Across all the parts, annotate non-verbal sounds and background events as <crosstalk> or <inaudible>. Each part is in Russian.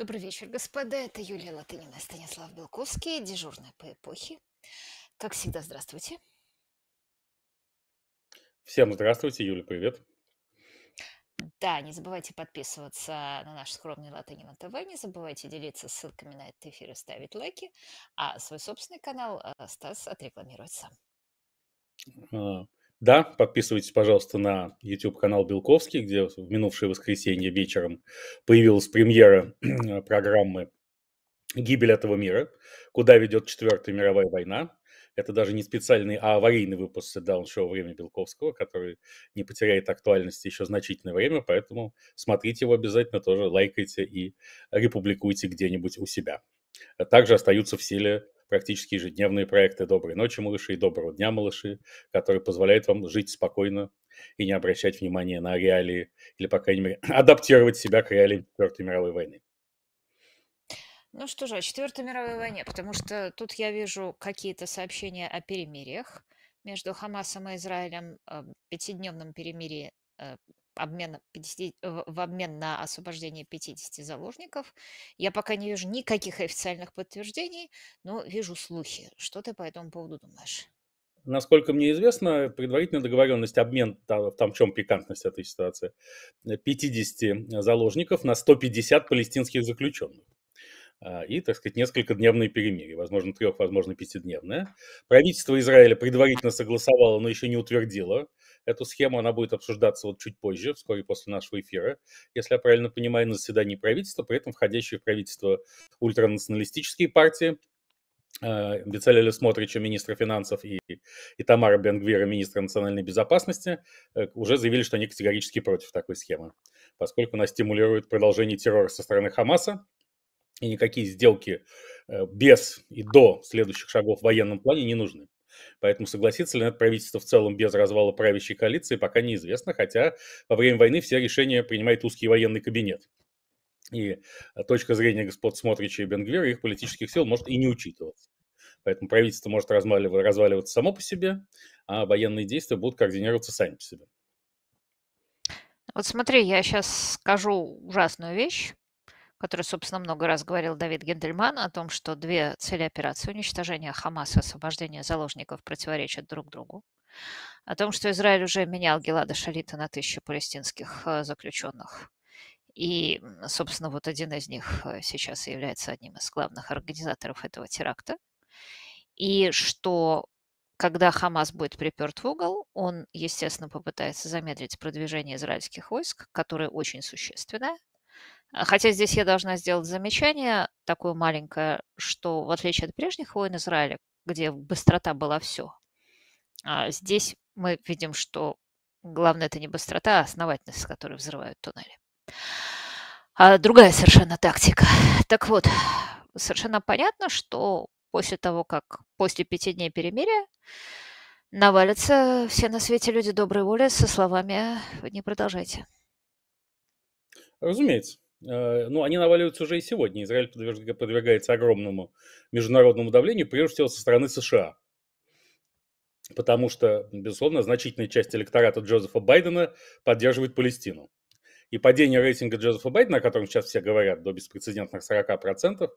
Добрый вечер, господа. Это Юлия Латынина и Станислав Белковский, дежурная по эпохе. Как всегда, здравствуйте. Всем здравствуйте, Юля, привет. Да, не забывайте подписываться на наш скромный Латынина ТВ, не забывайте делиться ссылками на этот эфир и ставить лайки, а свой собственный канал э, Стас отрекламирует сам. Да, подписывайтесь, пожалуйста, на YouTube-канал Белковский, где в минувшее воскресенье вечером появилась премьера э, программы «Гибель этого мира», куда ведет Четвертая мировая война. Это даже не специальный, а аварийный выпуск даун-шоу «Время Белковского», который не потеряет актуальности еще значительное время, поэтому смотрите его обязательно, тоже лайкайте и републикуйте где-нибудь у себя. Также остаются в силе практически ежедневные проекты «Доброй ночи, малыши» и «Доброго дня, малыши», которые позволяют вам жить спокойно и не обращать внимания на реалии, или, по крайней мере, <clears throat> адаптировать себя к реалиям Четвертой мировой войны. Ну что же, о Четвертой мировой войне, потому что тут я вижу какие-то сообщения о перемириях между Хамасом и Израилем, пятидневном перемирии э, обмен 50, в обмен на освобождение 50 заложников. Я пока не вижу никаких официальных подтверждений, но вижу слухи. Что ты по этому поводу думаешь? Насколько мне известно, предварительная договоренность, обмен, там, там в чем пикантность этой ситуации, 50 э, э, заложников на 150 палестинских заключенных а, и, так сказать, несколько дневные перемирия, возможно, трех, возможно, пятидневное. Правительство Израиля предварительно согласовало, но еще не утвердило Эту схему она будет обсуждаться вот чуть позже, вскоре после нашего эфира, если я правильно понимаю, на заседании правительства, при этом входящие в правительство ультранационалистические партии, Бецалеля э, Смотрича, министра финансов, и, и Тамара Бенгвера, министра национальной безопасности, э, уже заявили, что они категорически против такой схемы, поскольку она стимулирует продолжение террора со стороны Хамаса, и никакие сделки э, без и до следующих шагов в военном плане не нужны. Поэтому согласится ли это правительство в целом без развала правящей коалиции, пока неизвестно, хотя во время войны все решения принимает узкий военный кабинет. И э, точка зрения господ Смотрича и Бенгвера их политических сил может и не учитываться. Поэтому правительство может разваливаться, само по себе, а военные действия будут координироваться сами по себе. Вот смотри, я сейчас скажу ужасную вещь который, собственно, много раз говорил Давид Гендельман о том, что две цели операции – уничтожение Хамаса и освобождение заложников – противоречат друг другу. О том, что Израиль уже менял Гелада Шалита на тысячу палестинских э, заключенных. И, собственно, вот один из них э, сейчас является одним из главных организаторов этого теракта. И что когда Хамас будет приперт в угол, он, естественно, попытается замедлить продвижение израильских войск, которое очень существенное, а, хотя здесь я должна сделать замечание такое маленькое, что в отличие от прежних войн Израиля, где быстрота была все, а, здесь мы видим, что главное это не быстрота, а основательность, с которой взрывают туннели. А другая совершенно тактика. Так вот, совершенно понятно, что после того, как после пяти дней перемирия навалятся все на свете люди доброй воли со словами «не продолжайте». Разумеется. Э, ну, они наваливаются уже и сегодня. Израиль подвергается огромному международному давлению, прежде всего со стороны США. Потому что, безусловно, значительная часть электората Джозефа Байдена поддерживает Палестину. И падение рейтинга Джозефа Байдена, о котором сейчас все говорят, до беспрецедентных 40%,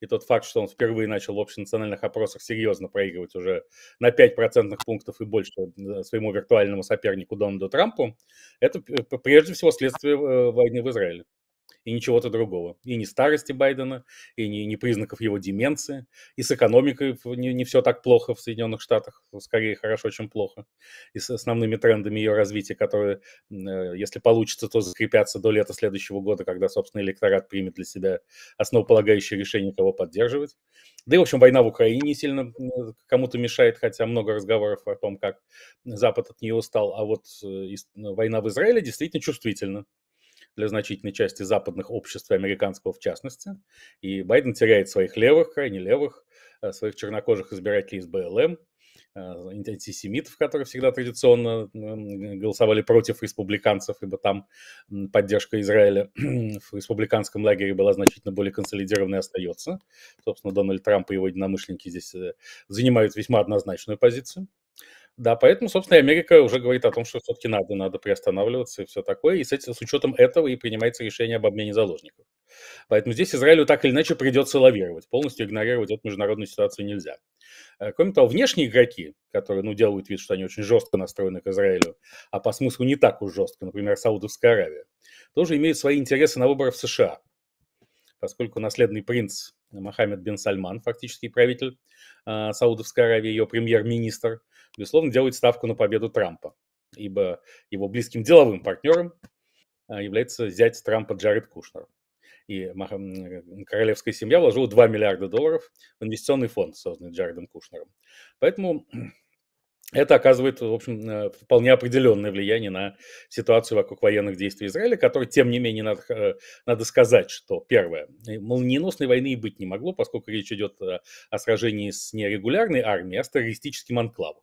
и тот факт, что он впервые начал в общенациональных опросах серьезно проигрывать уже на 5% пунктов и больше э, своему виртуальному сопернику Дональду Трампу, это э, прежде всего следствие войны в Израиле и ничего-то другого. И не старости Байдена, и не, не признаков его деменции, и с экономикой не, не все так плохо в Соединенных Штатах, скорее хорошо, чем плохо, и с основными трендами ее развития, которые, э, если получится, то закрепятся до лета следующего года, когда, собственно, электорат примет для себя основополагающее решение, кого поддерживать. Да и, в общем, война в Украине сильно э, кому-то мешает, хотя много разговоров о том, как Запад от нее устал, а вот э, война в Израиле действительно чувствительна для значительной части западных обществ и американского в частности. И Байден теряет своих левых, крайне левых, э, своих чернокожих избирателей из БЛМ, э, антисемитов, которые всегда традиционно голосовали против республиканцев, ибо там поддержка Израиля <clears throat> в республиканском лагере была значительно более консолидированной и остается. Собственно, Дональд Трамп и его единомышленники здесь э, занимают весьма однозначную позицию. Да, поэтому, собственно, Америка уже говорит о том, что все-таки надо, надо приостанавливаться и все такое. И с, этим, с учетом этого и принимается решение об обмене заложников. Поэтому здесь Израилю так или иначе придется лавировать. Полностью игнорировать эту международную ситуацию нельзя. Э, кроме того, внешние игроки, которые ну, делают вид, что они очень жестко настроены к Израилю, а по смыслу не так уж жестко, например, Саудовская Аравия, тоже имеют свои интересы на выборах в США, поскольку наследный принц Мохаммед бен Сальман, фактически правитель э, Саудовской Аравии, ее премьер-министр, безусловно, делает ставку на победу Трампа, ибо его близким деловым партнером а, является зять Трампа Джаред Кушнер. И э, королевская семья вложила 2 миллиарда долларов в инвестиционный фонд, созданный Джаредом Кушнером. Поэтому это оказывает, в общем, э, вполне определенное влияние на ситуацию вокруг военных действий Израиля, который, тем не менее, надо, э, надо сказать, что, первое, э, молниеносной войны и быть не могло, поскольку речь идет о, сражении с нерегулярной армией, а с террористическим анклавом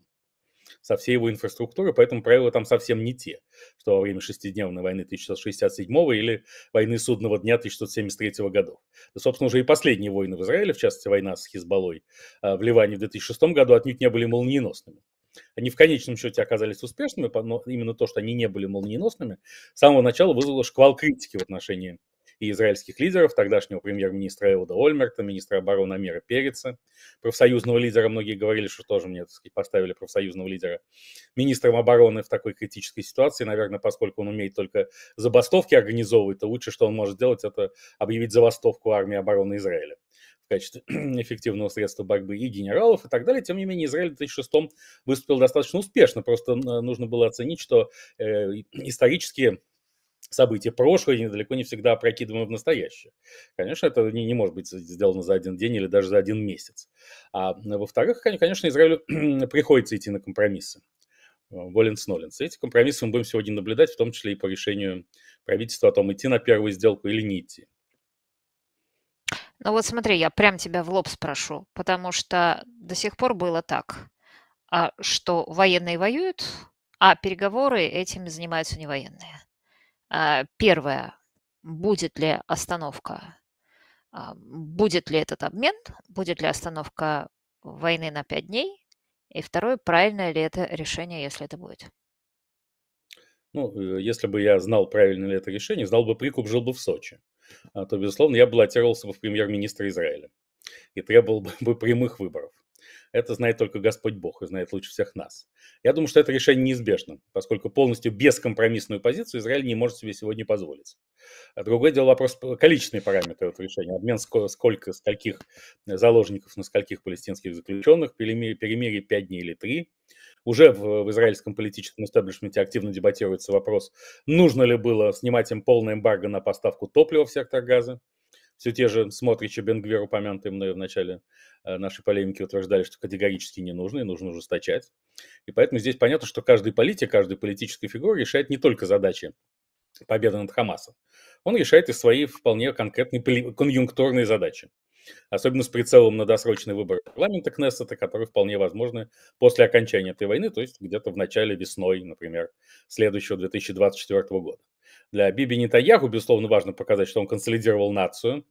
со всей его инфраструктурой, поэтому правила там совсем не те, что во время шестидневной войны 1967 или войны судного дня 1973 годов. Да, собственно, уже и последние войны в Израиле, в частности, война с Хизбаллой в Ливане в 2006 году, отнюдь не были молниеносными. Они в конечном счете оказались успешными, но именно то, что они не были молниеносными, с самого начала вызвало шквал критики в отношении и израильских лидеров, тогдашнего премьер-министра Элда Ольмерта, министра обороны Амира Переца, профсоюзного лидера, многие говорили, что тоже мне, так сказать, поставили профсоюзного лидера министром обороны в такой критической ситуации, наверное, поскольку он умеет только забастовки организовывать, то лучше, что он может сделать, это объявить забастовку армии обороны Израиля в качестве <clears throat> эффективного средства борьбы и генералов и так далее. Тем не менее, Израиль в 2006 выступил достаточно успешно. Просто э, нужно было оценить, что э, исторические события прошлого недалеко не всегда опрокидываемы в настоящее. Конечно, это не, не может быть сделано за один день или даже за один месяц. А э, во-вторых, конечно, Израилю <clears throat> приходится идти на компромиссы. Э, Воленс Ноленс. Эти компромиссы мы будем сегодня наблюдать, в том числе и по решению правительства о том, идти на первую сделку или не идти. Ну вот смотри, я прям тебя в лоб спрошу, потому что до сих пор было так, а, что военные воюют, а переговоры этим занимаются не военные. А, первое, будет ли остановка, а, будет ли этот обмен, будет ли остановка войны на пять дней, и второе, правильное ли это решение, если это будет. Ну, э, если бы я знал, правильно ли это решение, знал бы прикуп, жил бы в Сочи. А то, безусловно, я баллотировался бы в премьер-министра Израиля и требовал бы <laughs> прямых выборов это знает только Господь Бог и знает лучше всех нас. Я думаю, что это решение неизбежно, поскольку полностью бескомпромиссную позицию Израиль не может себе сегодня позволить. А другое дело вопрос количественные параметры этого решения. Обмен сколько, сколько, скольких заложников на скольких палестинских заключенных, перемирие, перемирие 5 дней или 3. Уже в, в израильском политическом истеблишменте активно дебатируется вопрос, нужно ли было снимать им полное эмбарго на поставку топлива в сектор газа все те же Смотрич и Бенгвер, упомянутые мной в начале э, нашей полемики, утверждали, что категорически не нужно и нужно ужесточать. И поэтому здесь понятно, что каждый политик, каждая политическая фигура решает не только задачи победы над Хамасом. Он решает и свои вполне конкретные конъюнктурные задачи. Особенно с прицелом на досрочный выбор парламента Кнессета, которые вполне возможны после окончания этой войны, то есть где-то в начале весной, например, следующего 2024 года. Для Биби Нетаньяху, безусловно, важно показать, что он консолидировал нацию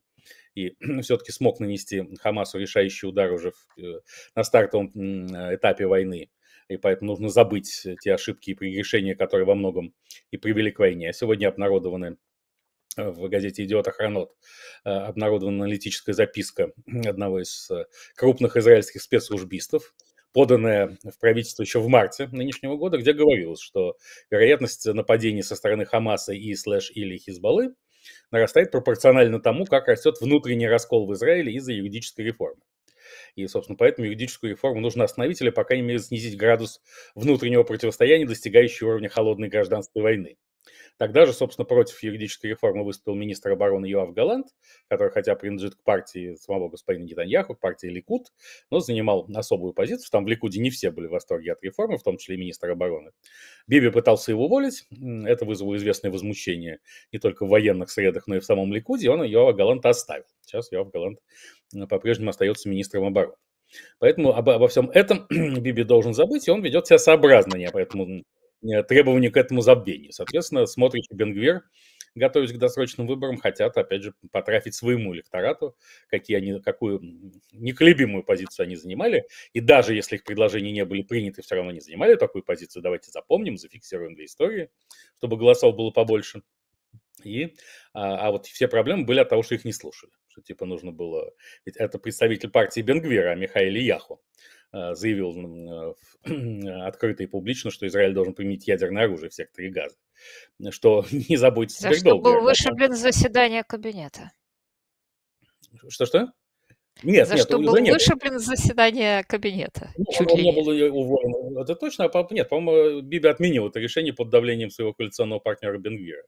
и <clears throat> все-таки смог нанести Хамасу решающий удар уже в, э, на стартовом э, этапе войны. И поэтому нужно забыть те ошибки и прегрешения, которые во многом и привели к войне. Сегодня обнародованы э, в газете «Идиот Охранот» обнародована аналитическая записка <clears throat> одного из крупных израильских спецслужбистов, поданное в правительство еще в марте нынешнего года, где говорилось, что вероятность нападений со стороны Хамаса и слэш или Хизбаллы нарастает пропорционально тому, как растет внутренний раскол в Израиле из-за юридической реформы. И, собственно, поэтому юридическую реформу нужно остановить или, по крайней мере, снизить градус внутреннего противостояния, достигающий уровня холодной гражданской войны. Тогда же, собственно, против юридической реформы выступил министр обороны Юав Галант, который, хотя принадлежит к партии самого господина Нетаньяху, к партии Ликуд, но занимал особую позицию. Там в Ликуде не все были в восторге от реформы, в том числе и министр обороны. Биби пытался его уволить. Это вызвало известное возмущение не только в военных средах, но и в самом Ликуде. И он Юава Галанта оставил. Сейчас Юав Галант по-прежнему остается министром обороны. Поэтому обо, обо всем этом <clears throat> Биби должен забыть, и он ведет себя сообразно, не поэтому Э, требования к этому забвению. Соответственно, смотрите Бенгвир, готовясь к досрочным выборам, хотят, опять же, потрафить своему электорату, какие они, какую неколебимую позицию они занимали. И даже если их предложения не были приняты, все равно они занимали такую позицию. Давайте запомним, зафиксируем для истории, чтобы голосов было побольше. И, а, а вот все проблемы были от того, что их не слушали. Что типа нужно было... Ведь это представитель партии Бенгвира, а Михаил Яху. Э, заявил э, <clears throat> э, открыто и публично, что Израиль должен применить ядерное оружие в секторе газа, что <laughs> не заботится За что был вышиблен заседание кабинета. Что-что? Нет, за нет, что был нет. вышиблен заседание кабинета. Ну, чуть он ли. не был уволен. Это точно. А нет, по-моему, Биби отменил это решение под давлением своего коалиционного партнера Бенгвира.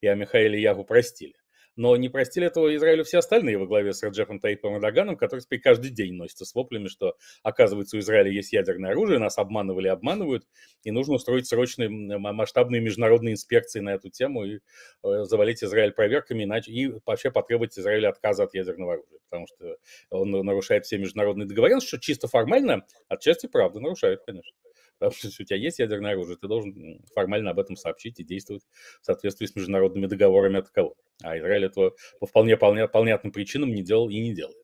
И а Михаила Ягу простили. Но не простили этого Израилю все остальные во главе с Раджефом Таипом Эрдоганом, который теперь каждый день носится с воплями, что, оказывается, у Израиля есть ядерное оружие, нас обманывали, обманывают, и нужно устроить срочные масштабные международные инспекции на эту тему и э, завалить Израиль проверками, иначе и вообще потребовать Израиля отказа от ядерного оружия, потому что он нарушает все международные договоренности, что чисто формально отчасти правда нарушает, конечно. Потому что если у тебя есть ядерное оружие, ты должен формально об этом сообщить и действовать в соответствии с международными договорами от кого. А Израиль этого по вполне понятным причинам не делал и не делает.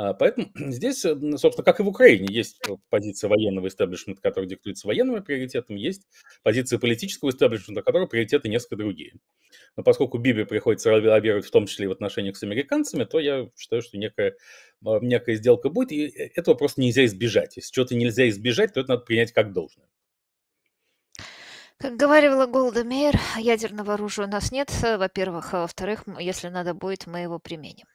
А, поэтому <clears throat> здесь, э, собственно, как и в Украине, есть э, позиция военного истеблишмента, который диктуется военными приоритетами, есть позиция политического истеблишмента, которого приоритеты несколько другие. Но поскольку Биби приходится лавировать в том числе и в отношениях с американцами, то я считаю, что некая, а, некая сделка будет, и э, этого просто нельзя избежать. Если что-то нельзя избежать, то это надо принять как должное. Как говорила Голда Мейер, ядерного оружия у нас нет, во-первых. А во-вторых, если надо будет, мы его применим.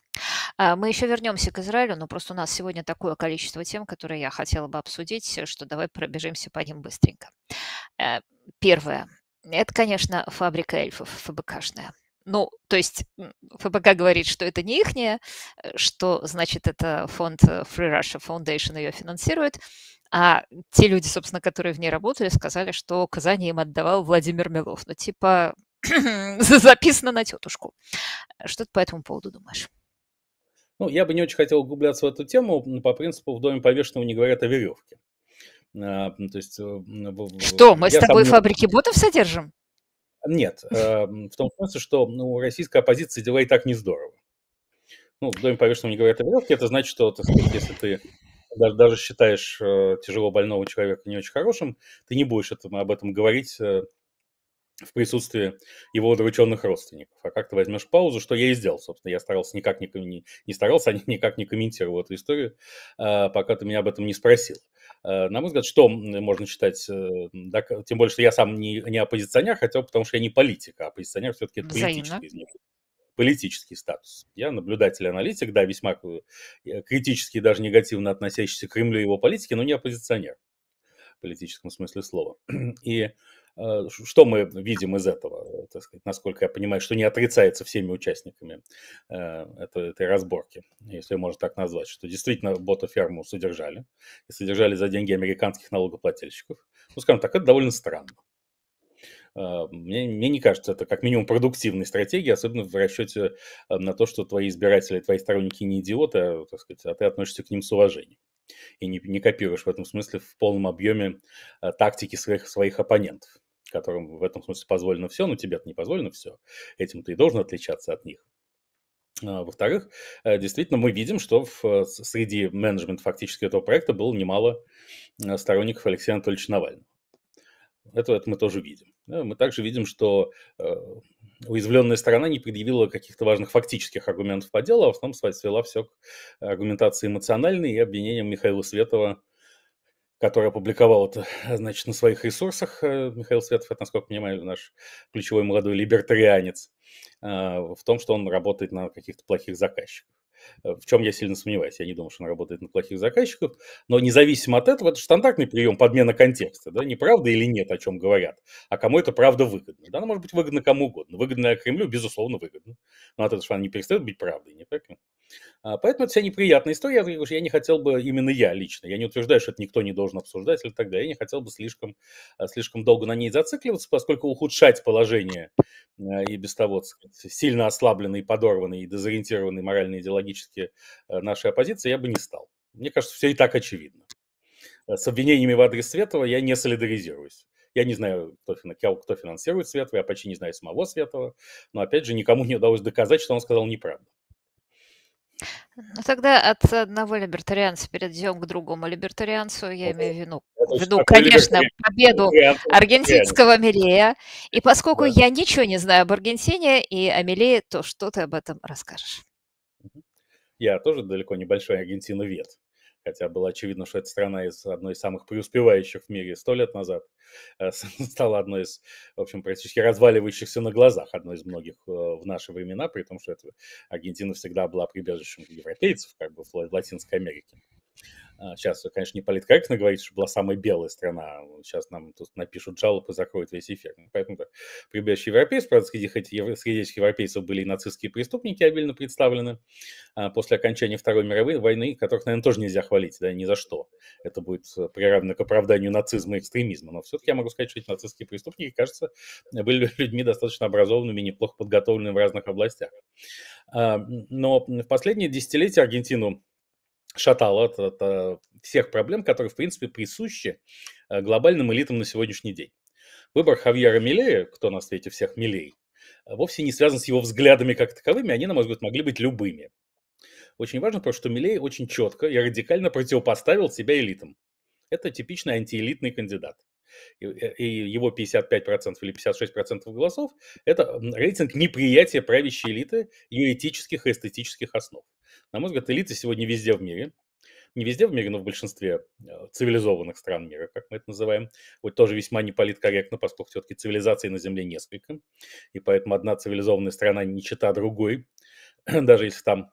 А, мы еще вернемся к Израилю, но просто у нас сегодня такое количество тем, которые я хотела бы обсудить, э, что давай пробежимся по ним быстренько. Э, первое. Это, конечно, фабрика эльфов, ФБКшная. Ну, то есть ФБК говорит, что это не ихняя, э, что, значит, это фонд Free Russia Foundation ее финансирует, а те люди, собственно, которые в ней работали, сказали, что Казани им отдавал Владимир Милов. Ну, типа, <clears throat> записано на тетушку. Что ты по этому поводу думаешь? Ну, я бы не очень хотел углубляться в эту тему но по принципу «в доме повешенного не говорят о веревке». А, то есть, э, Что, мы с тобой сомнев... фабрики ботов содержим? Нет, э, в том смысле, что ну, российская оппозиция дела и так не здорово. Ну, в доме повешенного не говорят о веревке, это значит, что, так сказать, если ты даже, считаешь э, тяжело больного человека не очень хорошим, ты не будешь об этом говорить в присутствии его удрученных родственников. А как ты возьмешь паузу, что я и сделал, собственно. Я старался никак не, не, не старался, а <laughs> никак не комментировал эту историю, а, пока ты меня об этом не спросил. А, на мой взгляд, что можно считать, э, тем более, что я сам не, не оппозиционер, хотя потому что я не политик, а оппозиционер все-таки это политический политический статус. Я наблюдатель-аналитик, да, весьма э, критически даже негативно относящийся к Кремлю и его политике, но не оппозиционер в политическом смысле слова. <clears throat> И Э, что мы видим из этого, э, так сказать, насколько я понимаю, что не отрицается всеми участниками э, этой, этой разборки, если можно так назвать, что действительно бота-ферму содержали, и содержали за деньги американских налогоплательщиков. Ну, скажем так, это довольно странно. Мне, мне не кажется, это как минимум продуктивной стратегии, особенно в расчете на то, что твои избиратели, твои сторонники не идиоты, а, так сказать, а ты относишься к ним с уважением и не, не копируешь в этом смысле в полном объеме тактики своих, своих оппонентов которым в этом смысле позволено все, но тебе-то не позволено все. Этим ты и должен отличаться от них. А, во-вторых, э, действительно, мы видим, что в, э, среди менеджмента фактически этого проекта было немало э, сторонников Алексея Анатольевича Навального. Это, это мы тоже видим. Мы также видим, что уязвленная сторона не предъявила каких-то важных фактических аргументов по делу, а в основном свела все к аргументации эмоциональной и обвинениям Михаила Светова который опубликовал это, э, значит, на своих ресурсах. Э, Михаил Светов, это, насколько я понимаю, наш ключевой молодой либертарианец, э, в том, что он работает на каких-то плохих заказчиках. В чем я сильно сомневаюсь, я не думаю, что он работает на плохих заказчиков, но независимо от этого, это стандартный прием подмена контекста, да, не правда или нет, о чем говорят, а кому это правда выгодно. Да, она может быть выгодна кому угодно. Выгодно Кремлю, безусловно, выгодно. Но от этого что она не перестает быть правдой, не так? ли? А, поэтому это вся неприятная история. Я говорю, я не хотел бы, именно я лично, я не утверждаю, что это никто не должен обсуждать или так далее, я не хотел бы слишком, а, слишком долго на ней зацикливаться, поскольку ухудшать положение а, и без того сказать, сильно ослабленной, подорванной и дезориентированной морально-идеологически нашей оппозиции я бы не стал. Мне кажется, все и так очевидно. С обвинениями в адрес Светова я не солидаризируюсь. Я не знаю, кто, кто финансирует Светова, я почти не знаю самого Светова, но, опять же, никому не удалось доказать, что он сказал неправду. Ну, тогда от одного либертарианца перейдем к другому либертарианцу. Я имею в виду, в виду конечно, победу аргентинского Амелия. И поскольку да. я ничего не знаю об Аргентине и Амелии, то что ты об этом расскажешь? Я тоже далеко небольшой аргентиновед хотя было очевидно, что эта страна из одной из самых преуспевающих в мире сто лет назад, э, <laughs> стала одной из, в общем, практически разваливающихся на глазах, одной из многих э, в наши времена, при том, что это Аргентина всегда была прибежищем европейцев, как бы в Латинской Америке. Сейчас, а, конечно, не политкорректно говорить, что была самая белая страна. Сейчас нам тут напишут жалобы и закроют весь эфир. Ну, поэтому да, прибежище европейцев, правда, среди, среди этих европейцев были и нацистские преступники обильно представлены а, после окончания Второй мировой войны, которых, наверное, тоже нельзя хвалить, да, ни за что. Это будет приравнено к оправданию нацизма и экстремизма. Но все-таки я могу сказать, что эти нацистские преступники, кажется, были людьми достаточно образованными, неплохо подготовленными в разных областях. А, но в последние десятилетия Аргентину шатал от, от, от а, всех проблем, которые, в принципе, присущи а, глобальным элитам на сегодняшний день. Выбор Хавьера Милея, кто на свете всех Милей, а, вовсе не связан с его взглядами как таковыми, они, на мой взгляд, могли быть любыми. Очень важно, потому что Милей очень четко и радикально противопоставил себя элитам. Это типичный антиэлитный кандидат и, и его 55% или 56% голосов, это рейтинг неприятия правящей элиты юридических и эстетических основ. На мой взгляд, элиты сегодня везде в мире, не везде в мире, но в большинстве э, цивилизованных стран мира, как мы это называем, вот тоже весьма неполиткорректно, поскольку все-таки цивилизаций на Земле несколько, и поэтому одна цивилизованная страна не чита другой, <clears throat> даже если там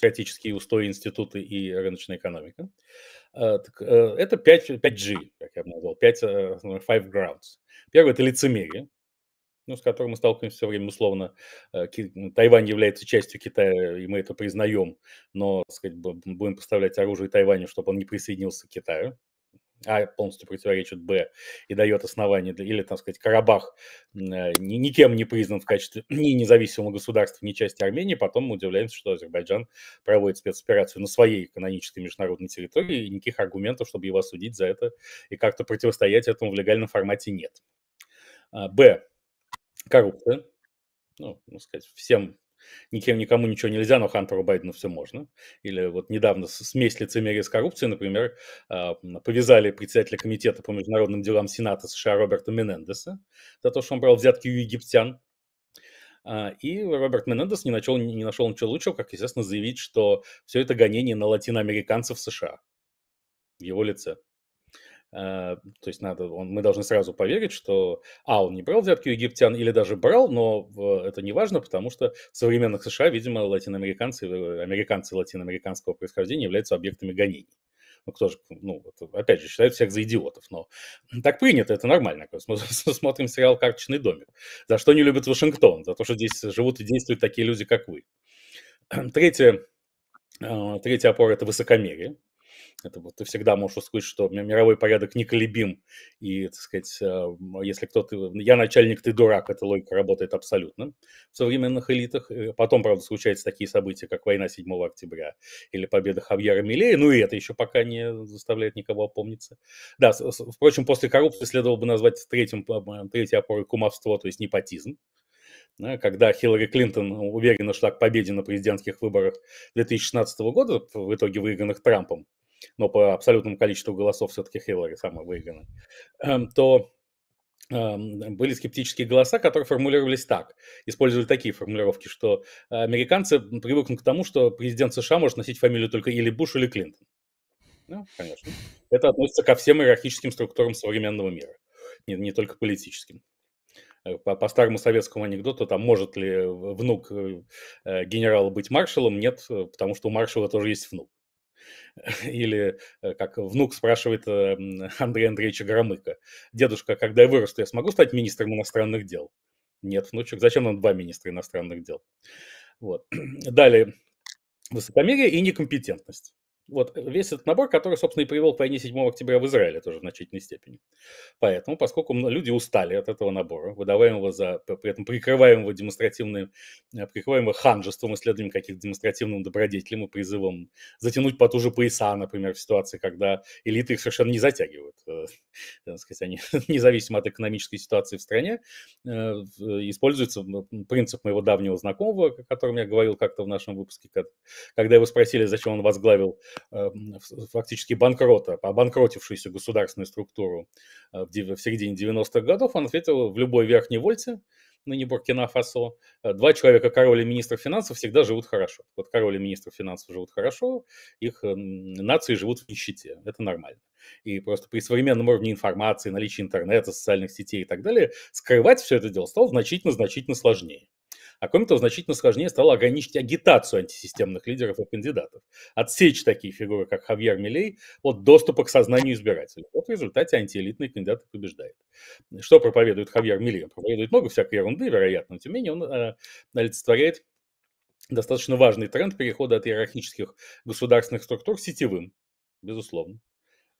теоретические устои институты и рыночная экономика. А, э, это 5, 5G, как я бы назвал, 5 э, five grounds. Первое – это лицемерие, ну, с которым мы сталкиваемся все время, условно, э, ну, Тайвань является частью Китая, и мы это признаем, но, так сказать, будем поставлять оружие Тайваню, чтобы он не присоединился к Китаю а полностью противоречит Б и дает основание для, или, так сказать, Карабах э, ни, никем не признан в качестве <clears throat> ни независимого государства, ни части Армении, потом мы удивляемся, что Азербайджан проводит спецоперацию на своей канонической международной территории, и никаких аргументов, чтобы его осудить за это и как-то противостоять этому в легальном формате нет. А, Б. Коррупция. Ну, так сказать, всем никем никому ничего нельзя, но Хантеру Байдену все можно. Или вот недавно смесь лицемерия с коррупцией, например, а, повязали председателя комитета по международным делам Сената США Роберта Менендеса за то, что он брал взятки у египтян. А, и Роберт Менендес не нашел, не нашел ничего лучшего, как, естественно, заявить, что все это гонение на латиноамериканцев США в его лице. Э, то есть надо, он, мы должны сразу поверить, что а, он не брал взятки у египтян или даже брал, но это не важно, потому что в современных США, видимо, латиноамериканцы, э, американцы латиноамериканского происхождения являются объектами гонений. Ну, кто же, ну, опять же, считают всех за идиотов, но так принято, это нормально. <laughs> Смотрим сериал «Карточный домик». За что не любит Вашингтон? За то, что здесь живут и действуют такие люди, как вы. Третья э, третья опора – это высокомерие. Это вот ты всегда можешь услышать, что мировой порядок неколебим. И, так сказать, эм, если кто-то... Эм, я начальник, ты дурак. Эта логика работает абсолютно в современных элитах. Э, потом, правда, случаются такие события, как война 7 октября или победа Хавьера Милея. Ну и это еще пока не заставляет никого опомниться. Да, впрочем, после коррупции следовало бы назвать третьим, третьей опорой кумовство, то есть непотизм когда Хиллари Клинтон уверенно шла к победе на президентских выборах 2016 года, в итоге выигранных Трампом, но по абсолютному количеству голосов все-таки Хиллари самая выиграна, эм, то эм, были скептические голоса, которые формулировались так, использовали такие формулировки, что э, американцы привыкнут к тому, что президент США может носить фамилию только или Буш, или Клинтон. Ну, конечно. Это относится ко всем иерархическим структурам современного мира, не, не только политическим. Э, по, по старому советскому анекдоту, там, может ли внук э, генерала быть маршалом? Нет, потому что у маршала тоже есть внук. <laughs> Или э, как внук спрашивает э, <laughs> Андрея Андреевича Громыка. Дедушка, когда я вырасту, я смогу стать министром иностранных дел? Нет, внучек, зачем нам два министра иностранных дел? Вот. <clears throat> Далее, высокомерие и некомпетентность. Вот э, весь этот набор, который, собственно, и привел к войне 7 октября в Израиле тоже в значительной степени. Поэтому, поскольку люди устали от этого набора, выдаваемого за, при этом прикрываемого демонстративным, э, прикрываемого ханжеством, исследованием каких-то демонстративным добродетелем и призывом затянуть потуже пояса, например, в ситуации, когда элиты их совершенно не затягивают. Э, <laughs> так сказать, они <laughs> независимо от экономической ситуации в стране, используется принцип моего давнего знакомого, о котором я говорил как-то в нашем выпуске, когда его спросили, зачем он возглавил Эм, фактически банкрота, обанкротившуюся государственную структуру э, в середине 90-х годов, он ответил в любой верхней вольте, ныне ну, Буркина-Фасо, э, два человека, король и министр финансов, всегда живут хорошо. Вот король и министр финансов живут хорошо, их э, нации живут в нищете. Это нормально. И просто при современном уровне информации, наличии интернета, социальных сетей и так далее, скрывать все это дело стало значительно-значительно сложнее. А кроме того, значительно сложнее стало ограничить агитацию антисистемных лидеров и кандидатов, отсечь такие фигуры, как Хавьер Милей, от доступа к сознанию избирателей. Вот в результате антиэлитный кандидат побеждает. Что проповедует Хавьер Милей? Он проповедует много всякой ерунды, вероятно, но тем не менее он э, олицетворяет достаточно важный тренд перехода от иерархических государственных структур к сетевым, безусловно.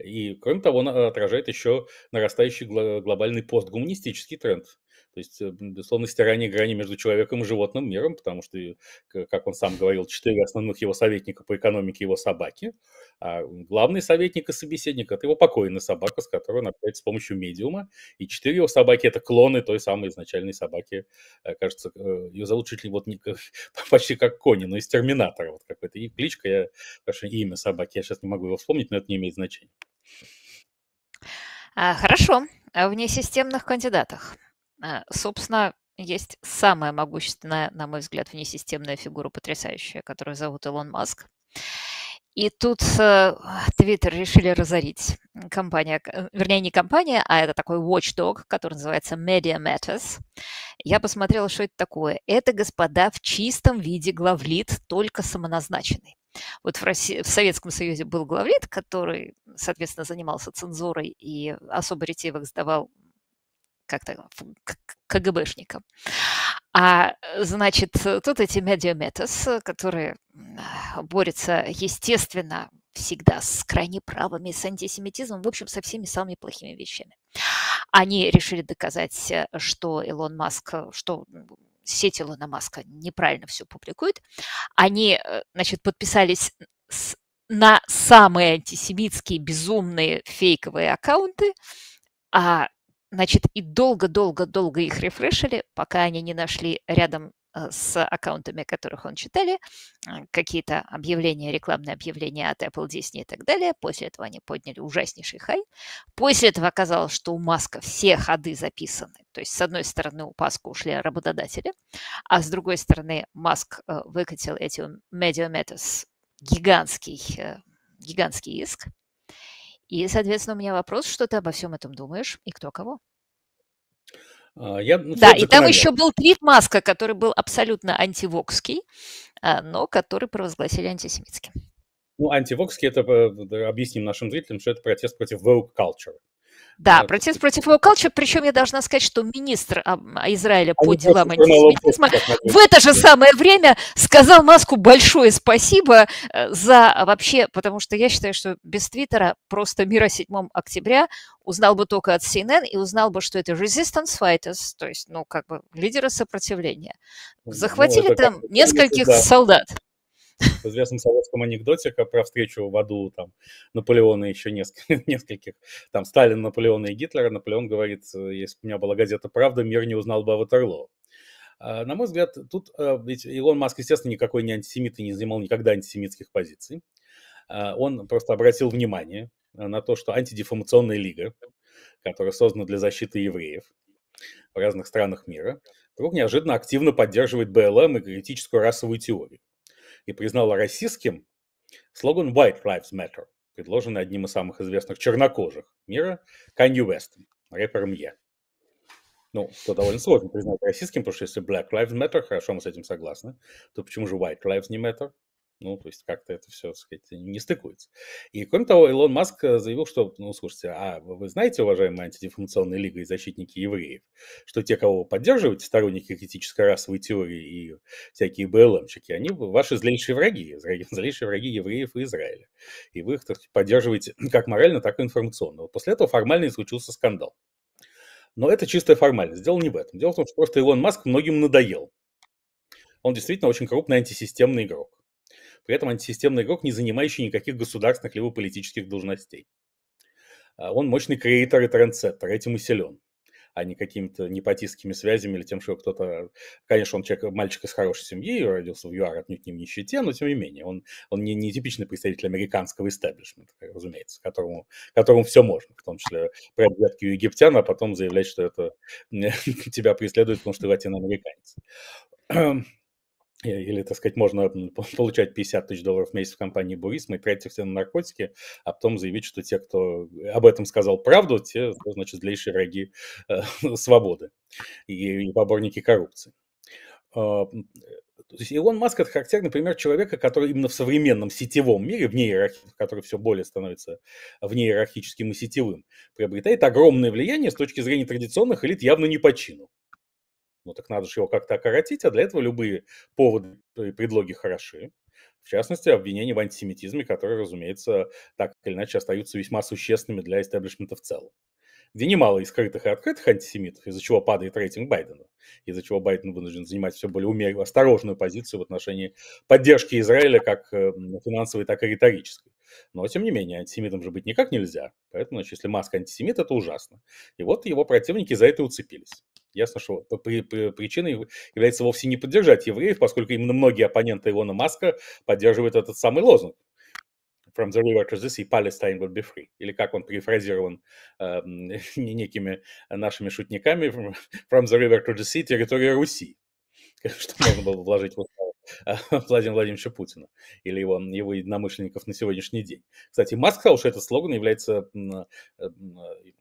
И, кроме того, он э, отражает еще нарастающий глобальный постгуманистический тренд, то есть, э, безусловно, стирание грани между человеком и животным миром, потому что, как он сам говорил, четыре основных его советника по экономике его собаки, а главный советник и собеседник – это его покойная собака, с которой он общается с помощью медиума, и четыре его собаки – это клоны той самой изначальной собаки, э, кажется, э, ее зовут чуть ли вот не, <laughs> почти как Кони, но из Терминатора, вот какой-то и кличка, я, конечно, имя собаки, я сейчас не могу его вспомнить, но это не имеет значения. А, хорошо. А В несистемных кандидатах. А, собственно, есть самая могущественная, на мой взгляд, внесистемная фигура потрясающая, которую зовут Илон Маск. И тут э, Твиттер решили разорить. Компания, э, вернее, не компания, а это такой watchdog, который называется Media Matters. Я посмотрела, что это такое. Это, господа, в чистом виде главлит, только самоназначенный. Вот в, России, в Советском Союзе был главлит, который, соответственно, занимался цензурой и особо ретивых сдавал как-то КГБшником. А, значит, тут эти медиаметас, которые а, борются, естественно, всегда с крайне правыми, с антисемитизмом, в общем, со всеми самыми плохими вещами. Они решили доказать, э, что Илон Маск, э, что сеть Илона Маска неправильно все публикует. Они, э, значит, подписались с, на самые антисемитские, безумные фейковые аккаунты, а Значит, и долго-долго-долго их рефрешили, пока они не нашли рядом э, с аккаунтами, которых он читали, э, какие-то объявления, рекламные объявления от Apple, Disney и так далее. После этого они подняли ужаснейший хай. После этого оказалось, что у Маска все ходы записаны. То есть, с одной стороны, у Паска ушли работодатели, а с другой стороны, Маск э, выкатил эти Medium Matters гигантский, гигантский иск – и, соответственно, у меня вопрос, что ты обо всем этом думаешь и кто кого? А, я, ну, да, и там еще был твит Маска, который был абсолютно антивокский, а, но который провозгласили антисемитским. Ну, антивокский, это э, объясним нашим зрителям, что это протест против woke culture. Да, протест против его culture, причем я должна сказать, что министр а, а, Израиля по делам антисемитизма в это же самое время сказал Маску большое спасибо э, за а, вообще, потому что я считаю, что без Твиттера просто мира 7 октября узнал бы только от CNN и узнал бы, что это resistance fighters, то есть, ну, как бы лидеры сопротивления. Ну, Захватили ну, там нескольких да. солдат в известном советском анекдоте про встречу в аду там Наполеона еще несколько <laughs> нескольких там Сталин, Наполеона и Гитлера, Наполеон говорит, э, если бы у меня была газета «Правда», мир не узнал бы о Ватерлоо. А, на мой взгляд, тут э, ведь Илон Маск, естественно, никакой не антисемит и не занимал никогда антисемитских позиций. А, он просто обратил внимание э, на то, что антидеформационная лига, которая создана для защиты евреев в разных странах мира, вдруг неожиданно активно поддерживает БЛМ и критическую расовую теорию и признала российским слоган «White Lives Matter», предложенный одним из самых известных чернокожих мира Канье Уэстом, рэпером Е. Ну, что довольно сложно признать российским, потому что если Black Lives Matter, хорошо, мы с этим согласны, то почему же White Lives не Matter? Ну, то есть как-то это все, так сказать, не стыкуется. И кроме того, Илон Маск э, заявил, что, ну, слушайте, а вы знаете, уважаемая антидефункционная лига и защитники евреев, что те, кого вы поддерживаете, сторонники критической расовой теории и всякие БЛМщики, они ваши злейшие враги, <laughs> злейшие враги евреев и Израиля. И вы их поддерживаете <clears throat> как морально, так и информационно. Вот после этого формально и случился скандал. Но это чистая формальность. Дело не в этом. Дело в том, что просто Илон Маск многим надоел. Он действительно очень крупный антисистемный игрок при этом антисистемный игрок, не занимающий никаких государственных либо политических должностей. А, он мощный креатор и трендсеттер, этим и силен а не какими-то непатистскими связями или тем, что кто-то... Конечно, он человек, мальчик из хорошей семьи, родился в ЮАР отнюдь не в нищете, но тем не менее, он, он не, не типичный представитель американского истеблишмента, разумеется, которому, которому все можно, в том числе про взятки у египтян, а потом заявлять, что это <laughs> тебя преследует, потому что ты латиноамериканец. Эм, Э, или, так сказать, можно получать 50 тысяч долларов в месяц в компании Бурисма и тратить все на наркотики, а потом заявить, что те, кто об этом сказал правду, те, значит, злейшие враги э, <laughs> свободы и, и поборники коррупции. А, то есть Илон Маск – это характерный пример человека, который именно в современном сетевом мире, в иерархии, который все более становится вне иерархическим и сетевым, приобретает огромное влияние с точки зрения традиционных элит явно не по чину. Ну так надо же его как-то окоротить, а для этого любые поводы и предлоги хороши. В частности, обвинения в антисемитизме, которые, разумеется, так или иначе остаются весьма существенными для истеблишмента в целом где немало и скрытых, и открытых антисемитов, из-за чего падает рейтинг Байдена, из-за чего Байден вынужден занимать все более умер... осторожную позицию в отношении поддержки Израиля как э, финансовой, так и риторической. Но, тем не менее, антисемитом же быть никак нельзя. Поэтому, значит, если Маск антисемит, это ужасно. И вот его противники за это уцепились. Ясно, что причиной является вовсе не поддержать евреев, поскольку именно многие оппоненты Илона Маска поддерживают этот самый лозунг. From the river to the sea, Palestine will be free. Или как он перефразирован э, <laughs> некими нашими шутниками, from the river to the sea, территория Руси. <laughs> Что можно было вложить в это? <laughs> Владимира Владимировича Путина или его, его единомышленников на сегодняшний день. Кстати, Маск сказал, что этот слоган является э, э,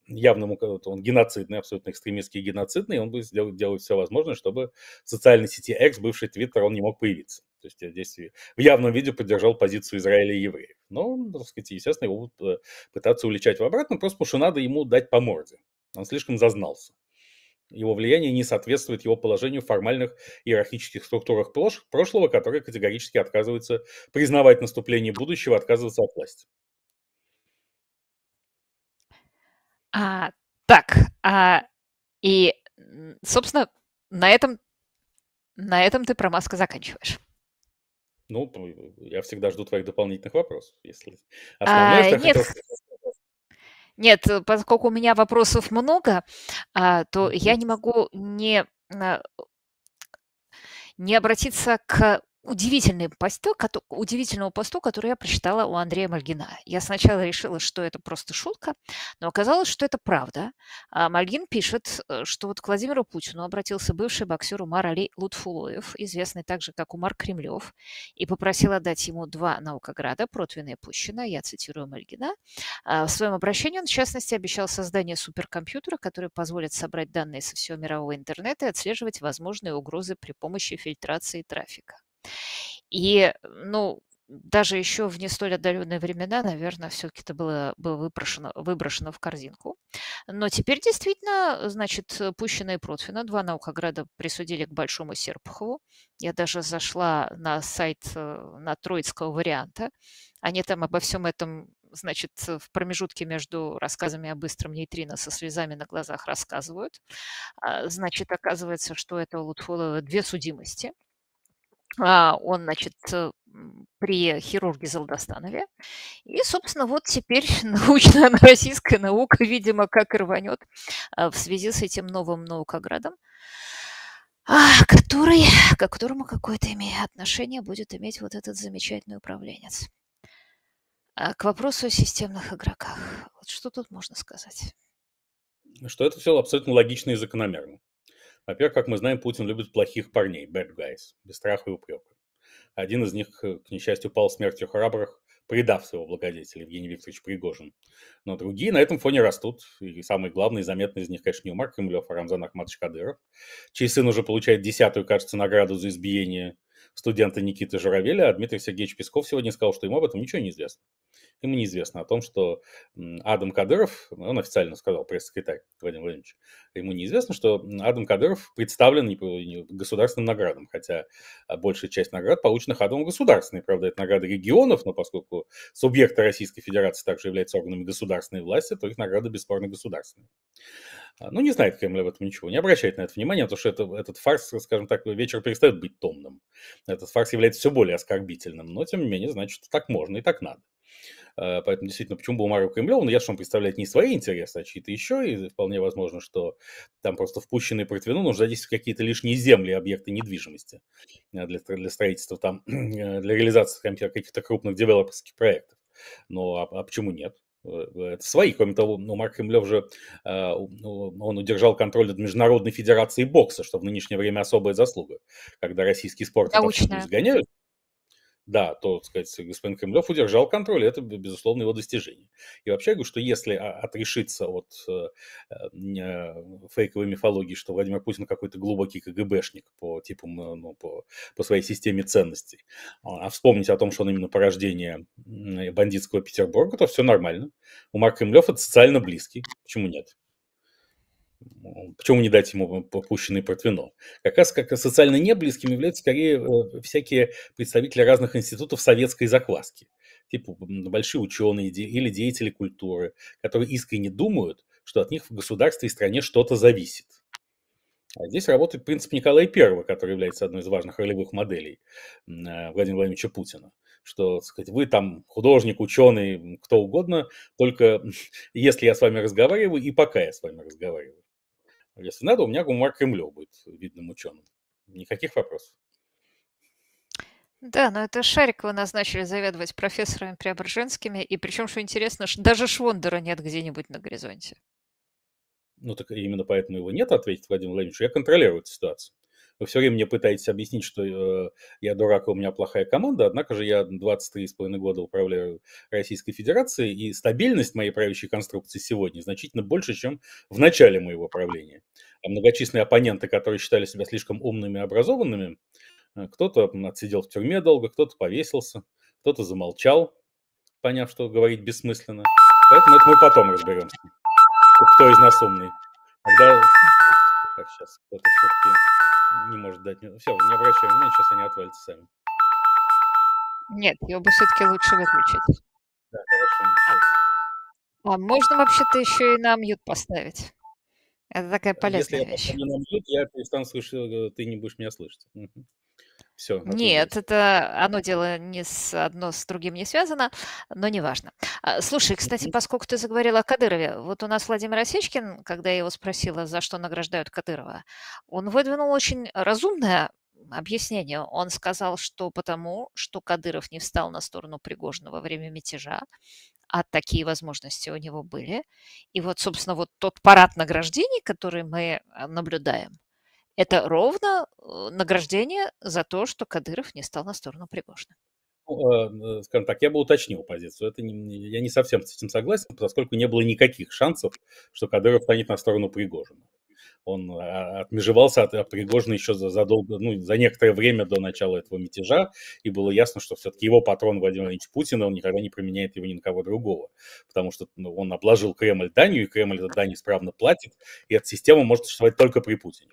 явным, он геноцидный, абсолютно экстремистский геноцидный, и он будет делать, делать все возможное, чтобы в социальной сети X, бывший Твиттер, он не мог появиться. То есть э, здесь в явном виде поддержал позицию Израиля и евреев. Но, так сказать, естественно, его будут пытаться уличать в обратном, просто потому что надо ему дать по морде. Он слишком зазнался его влияние не соответствует его положению в формальных иерархических структурах прошлого, которые категорически отказываются признавать наступление будущего, отказываться от власти. А, так, а, и, собственно, на этом, на этом ты про Маска заканчиваешь. Ну, я всегда жду твоих дополнительных вопросов, если а, основное, а, что нет, хотел... Нет, э, поскольку у меня вопросов много, а, то я не могу не, а, не обратиться к удивительный посту, удивительного посту, который я прочитала у Андрея Мальгина. Я сначала решила, что это просто шутка, но оказалось, что это правда. А Мальгин пишет, э, что вот к Владимиру Путину обратился бывший боксер Умар Али Лутфулоев, известный также как Умар Кремлев, и попросил отдать ему два наукограда, Протвина и Пущина, я цитирую Мальгина. А в своем обращении он, в частности, обещал создание суперкомпьютера, который позволит собрать данные со всего мирового интернета и отслеживать возможные угрозы при помощи фильтрации трафика. И, ну, даже еще в не столь отдаленные времена, наверное, все-таки это было, было выброшено, выброшено в корзинку. Но теперь действительно, значит, пущенные и Протвина, два наукограда присудили к Большому Серпухову. Я даже зашла на сайт э, на троицкого варианта. Они там обо всем этом значит, э, в промежутке между рассказами о быстром нейтрино со слезами на глазах рассказывают. А, значит, оказывается, что это у Лутфолова две судимости – а, он, значит, э, при хирурге Залдостанове. И, собственно, вот теперь <laughs> научная российская наука, видимо, как рванет а, в связи с этим новым наукоградом, а, который, к которому какое-то отношение будет иметь вот этот замечательный управленец. К вопросу о системных игроках. Вот что тут можно сказать? Что это все абсолютно логично и закономерно. Во-первых, как мы знаем, Путин любит плохих парней, bad guys, без страха и упрека. Один из них, э, к несчастью, пал смертью храбрых, предав своего благодетеля, Евгений Викторович Пригожин. Но другие на этом фоне растут. И самый главный и заметный из них, конечно, не Умар Кремлев, а Рамзан Ахматович Кадыров, чей сын уже получает десятую, кажется, награду за избиение студента Никиты Журавеля, а Дмитрий Сергеевич Песков сегодня сказал, что ему об этом ничего не известно. И мне известно о том, что Адам Кадыров, он официально сказал, пресс-секретарь Владимир Владимирович, ему неизвестно, что Адам Кадыров представлен государственным наградам, хотя а, большая часть наград, полученных Адамом, государственные. Правда, это награды регионов, но поскольку субъекты Российской Федерации также являются органами государственной власти, то их награды бесспорно государственные. А, ну, не знает Кремль об этом ничего, не обращает на это внимания, потому что это, этот фарс, скажем так, вечер перестает быть томным. Этот фарс является все более оскорбительным, но, тем не менее, значит, так можно и так надо. Э, поэтому действительно, почему был Марио Кремлев? Ну, я что он представляет не свои интересы, а чьи-то еще, и вполне возможно, что там просто впущенные противну нужно здесь какие-то лишние земли, объекты недвижимости э, для, для строительства там, <clears throat> э, для реализации каких-то крупных девелоперских проектов. Ну, а, а почему нет? это свои. Кроме того, ну, Марк Кремлев же, э, ну, он удержал контроль над Международной Федерацией бокса, что в нынешнее время особая заслуга, когда российский спорт Заочная. изгоняют да, то, так сказать, господин Кремлев удержал контроль, это, безусловно, его достижение. И вообще, я говорю, что если а, отрешиться от э, э, э, фейковой мифологии, что Владимир Путин какой-то глубокий КГБшник по типу, ну, по, по своей системе ценностей, а, а вспомнить о том, что он именно порождение бандитского Петербурга, то все нормально. У Марка Кремлев это социально близкий, почему нет? почему не дать ему попущенный портвино? Как раз как социально неблизким являются скорее э, всякие представители разных институтов советской закваски, типа большие ученые или деятели культуры, которые искренне думают, что от них в государстве и стране что-то зависит. А здесь работает принцип Николая I, который является одной из важных ролевых моделей э, Владимира Владимировича Путина что, так сказать, вы там художник, ученый, кто угодно, только <laughs> если я с вами разговариваю и пока я с вами разговариваю. А если надо, у меня Гумар Кремлев будет видным ученым. Никаких вопросов. Да, но это Шарикова назначили заведовать профессорами Преображенскими, и причем, что интересно, даже Швондера нет где-нибудь на горизонте. Ну так именно поэтому его нет, ответит Владимир Владимирович. Я контролирую эту ситуацию. Вы все время мне пытаетесь объяснить, что э, я дурак, а у меня плохая команда, однако же я 23,5 года управляю Российской Федерацией, и стабильность моей правящей конструкции сегодня значительно больше, чем в начале моего правления. А многочисленные оппоненты, которые считали себя слишком умными и образованными, э, кто-то отсидел в тюрьме долго, кто-то повесился, кто-то замолчал, поняв, что говорить бессмысленно. Поэтому это мы потом разберемся, кто из нас умный. Когда... Так, сейчас кто-то все-таки не может дать. Все, не обращай внимания, сейчас они отвалятся сами. Нет, его бы все-таки лучше выключить. Да, хорошо. А можно вообще-то еще и на мьют поставить? Это такая полезная Если вещь. Если я поставлю на мьют, я перестану слышать, э, ты не будешь меня слышать. Все. Нет, это одно дело не с одно с другим не связано, но неважно. А, слушай, кстати, поскольку ты заговорила о Кадырове, вот у нас Владимир Осечкин, когда я его спросила, за что награждают Кадырова, он выдвинул очень разумное объяснение. Он сказал, что потому, что Кадыров не встал на сторону Пригожина во время мятежа, а такие возможности у него были. И вот, собственно, вот тот парад награждений, который мы а, наблюдаем, это ровно э, награждение за то, что Кадыров не стал на сторону Пригожина ну, эм, э, скажем так, я бы уточнил позицию. Это не, я не совсем с этим согласен, поскольку не было никаких шансов, что Кадыров станет на сторону Пригожина. Он а, отмежевался от, от Пригожина еще за, задолго, ну, за некоторое время до начала этого мятежа, и было ясно, что все-таки его патрон Владимир Владимирович Путин, он никогда не применяет его ни на кого другого, потому что ну, он обложил Кремль данью, и Кремль эту дань исправно платит, и эта система может существовать только при Путине.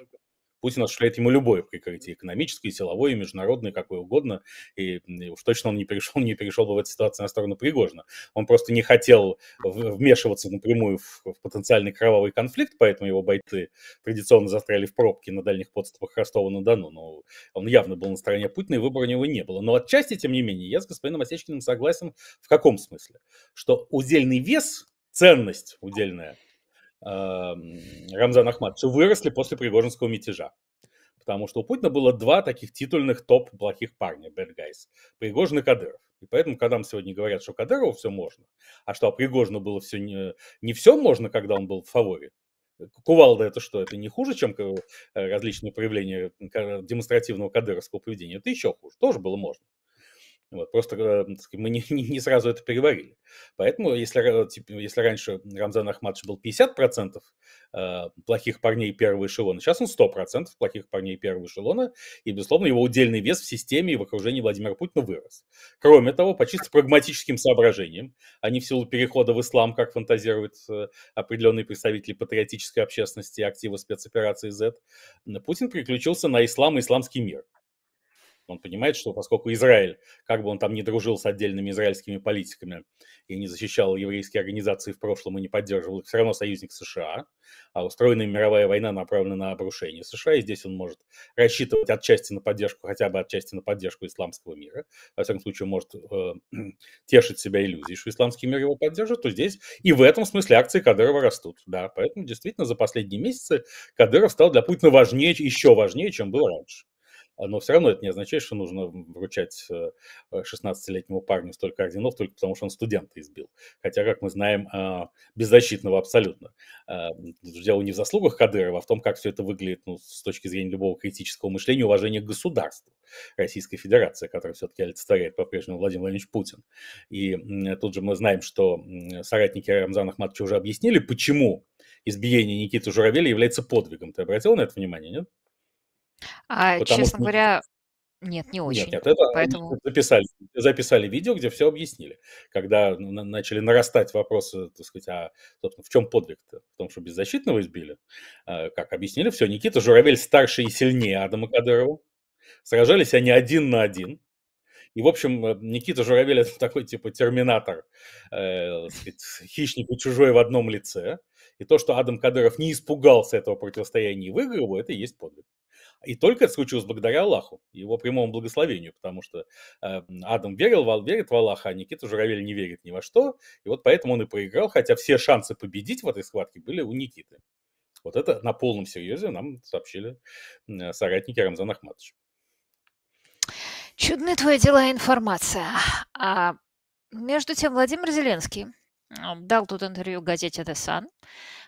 Путин осуществляет ему любое прикрытие, экономическое, силовое, международное, какое угодно, и, уж точно он не перешел, <laughs> не перешел бы в эту ситуацию на сторону Пригожина. Он просто не хотел вмешиваться напрямую в, в потенциальный кровавый конфликт, поэтому его бойцы традиционно застряли в пробке на дальних подступах Ростова-на-Дону, но он явно был на стороне Путина, и выбора у него не было. Но отчасти, тем не менее, я с господином Осечкиным согласен в каком смысле? Что удельный вес, ценность удельная – Эм, Рамзан Ахмадовича выросли после Пригожинского мятежа. Потому что у Путина было два таких титульных топ плохих парня, bad guys, Пригожин и Кадыров. И поэтому, когда нам сегодня говорят, что Кадырову все можно, а что а Пригожину было все не, не все можно, когда он был в фаворе, Кувалда это что? Это не хуже, чем э, различные проявления э, демонстративного кадыровского поведения? Это еще хуже. Тоже было можно. Вот, просто э, сказать, мы не, не сразу это переварили. Поэтому, если, э, типа, если раньше Рамзан Ахматович был 50% э, плохих парней первого эшелона, сейчас он 100% плохих парней первого эшелона, и, безусловно, его удельный вес в системе и в окружении Владимира Путина вырос. Кроме того, по чисто прагматическим соображениям, а не в силу перехода в ислам, как фантазируют определенные представители патриотической общественности и актива спецоперации Z, Путин приключился на ислам и исламский мир – он понимает, что поскольку Израиль, как бы он там не дружил с отдельными израильскими политиками и не защищал еврейские организации в прошлом и не поддерживал их, все равно союзник США, а устроенная мировая война направлена на обрушение США, и здесь он может рассчитывать отчасти на поддержку, хотя бы отчасти на поддержку исламского мира, во всяком случае может э, <clears throat> тешить себя иллюзией, что исламский мир его поддержит, то здесь и в этом смысле акции Кадырова растут, да, поэтому действительно за последние месяцы Кадыров стал для Путина важнее, еще важнее, чем был раньше. А, но все равно это не означает, что нужно вручать 16-летнему э, э, парню столько орденов только потому, что он студента избил. Хотя, как мы знаем, а, беззащитного абсолютно. А, дело не в заслугах Кадырова, а в том, как все это выглядит ну, с точки зрения любого критического мышления, уважения к государству Российской Федерации, которое все-таки олицетворяет по-прежнему Владимир Владимирович Путин. И тут же мы знаем, что соратники Рамзана Ахматовича уже объяснили, почему избиение Никиты Журавеля является подвигом. Ты обратил на это внимание, нет? А, честно что... говоря, нет, не очень. Нет, нет, это Поэтому... <laughs> записали, записали видео, где все объяснили. Когда ну, начали нарастать вопросы, так сказать, а, собственно, в чем подвиг-то? В том, что беззащитного избили. А, как объяснили, все, Никита Журавель старше и сильнее Адама Кадырова. Сражались они один на один. И, в общем, э, Никита Журавель <laughs> – это такой, типа, терминатор, э, хищник и чужой в одном лице. И то, что Адам Кадыров не испугался этого противостояния и выиграл, это и есть подвиг. И только это случилось благодаря Аллаху, его прямому благословению, потому что э, Адам верил, Вал верит в Аллаха, а Никита Журавель не верит ни во что. И вот поэтому он и проиграл, хотя все шансы победить в этой схватке были у Никиты. Вот это на полном серьезе нам сообщили э, соратники Рамзан Ахматович. Чудны твои дела и информация. А между тем, Владимир Зеленский дал тут интервью газете «The Sun»,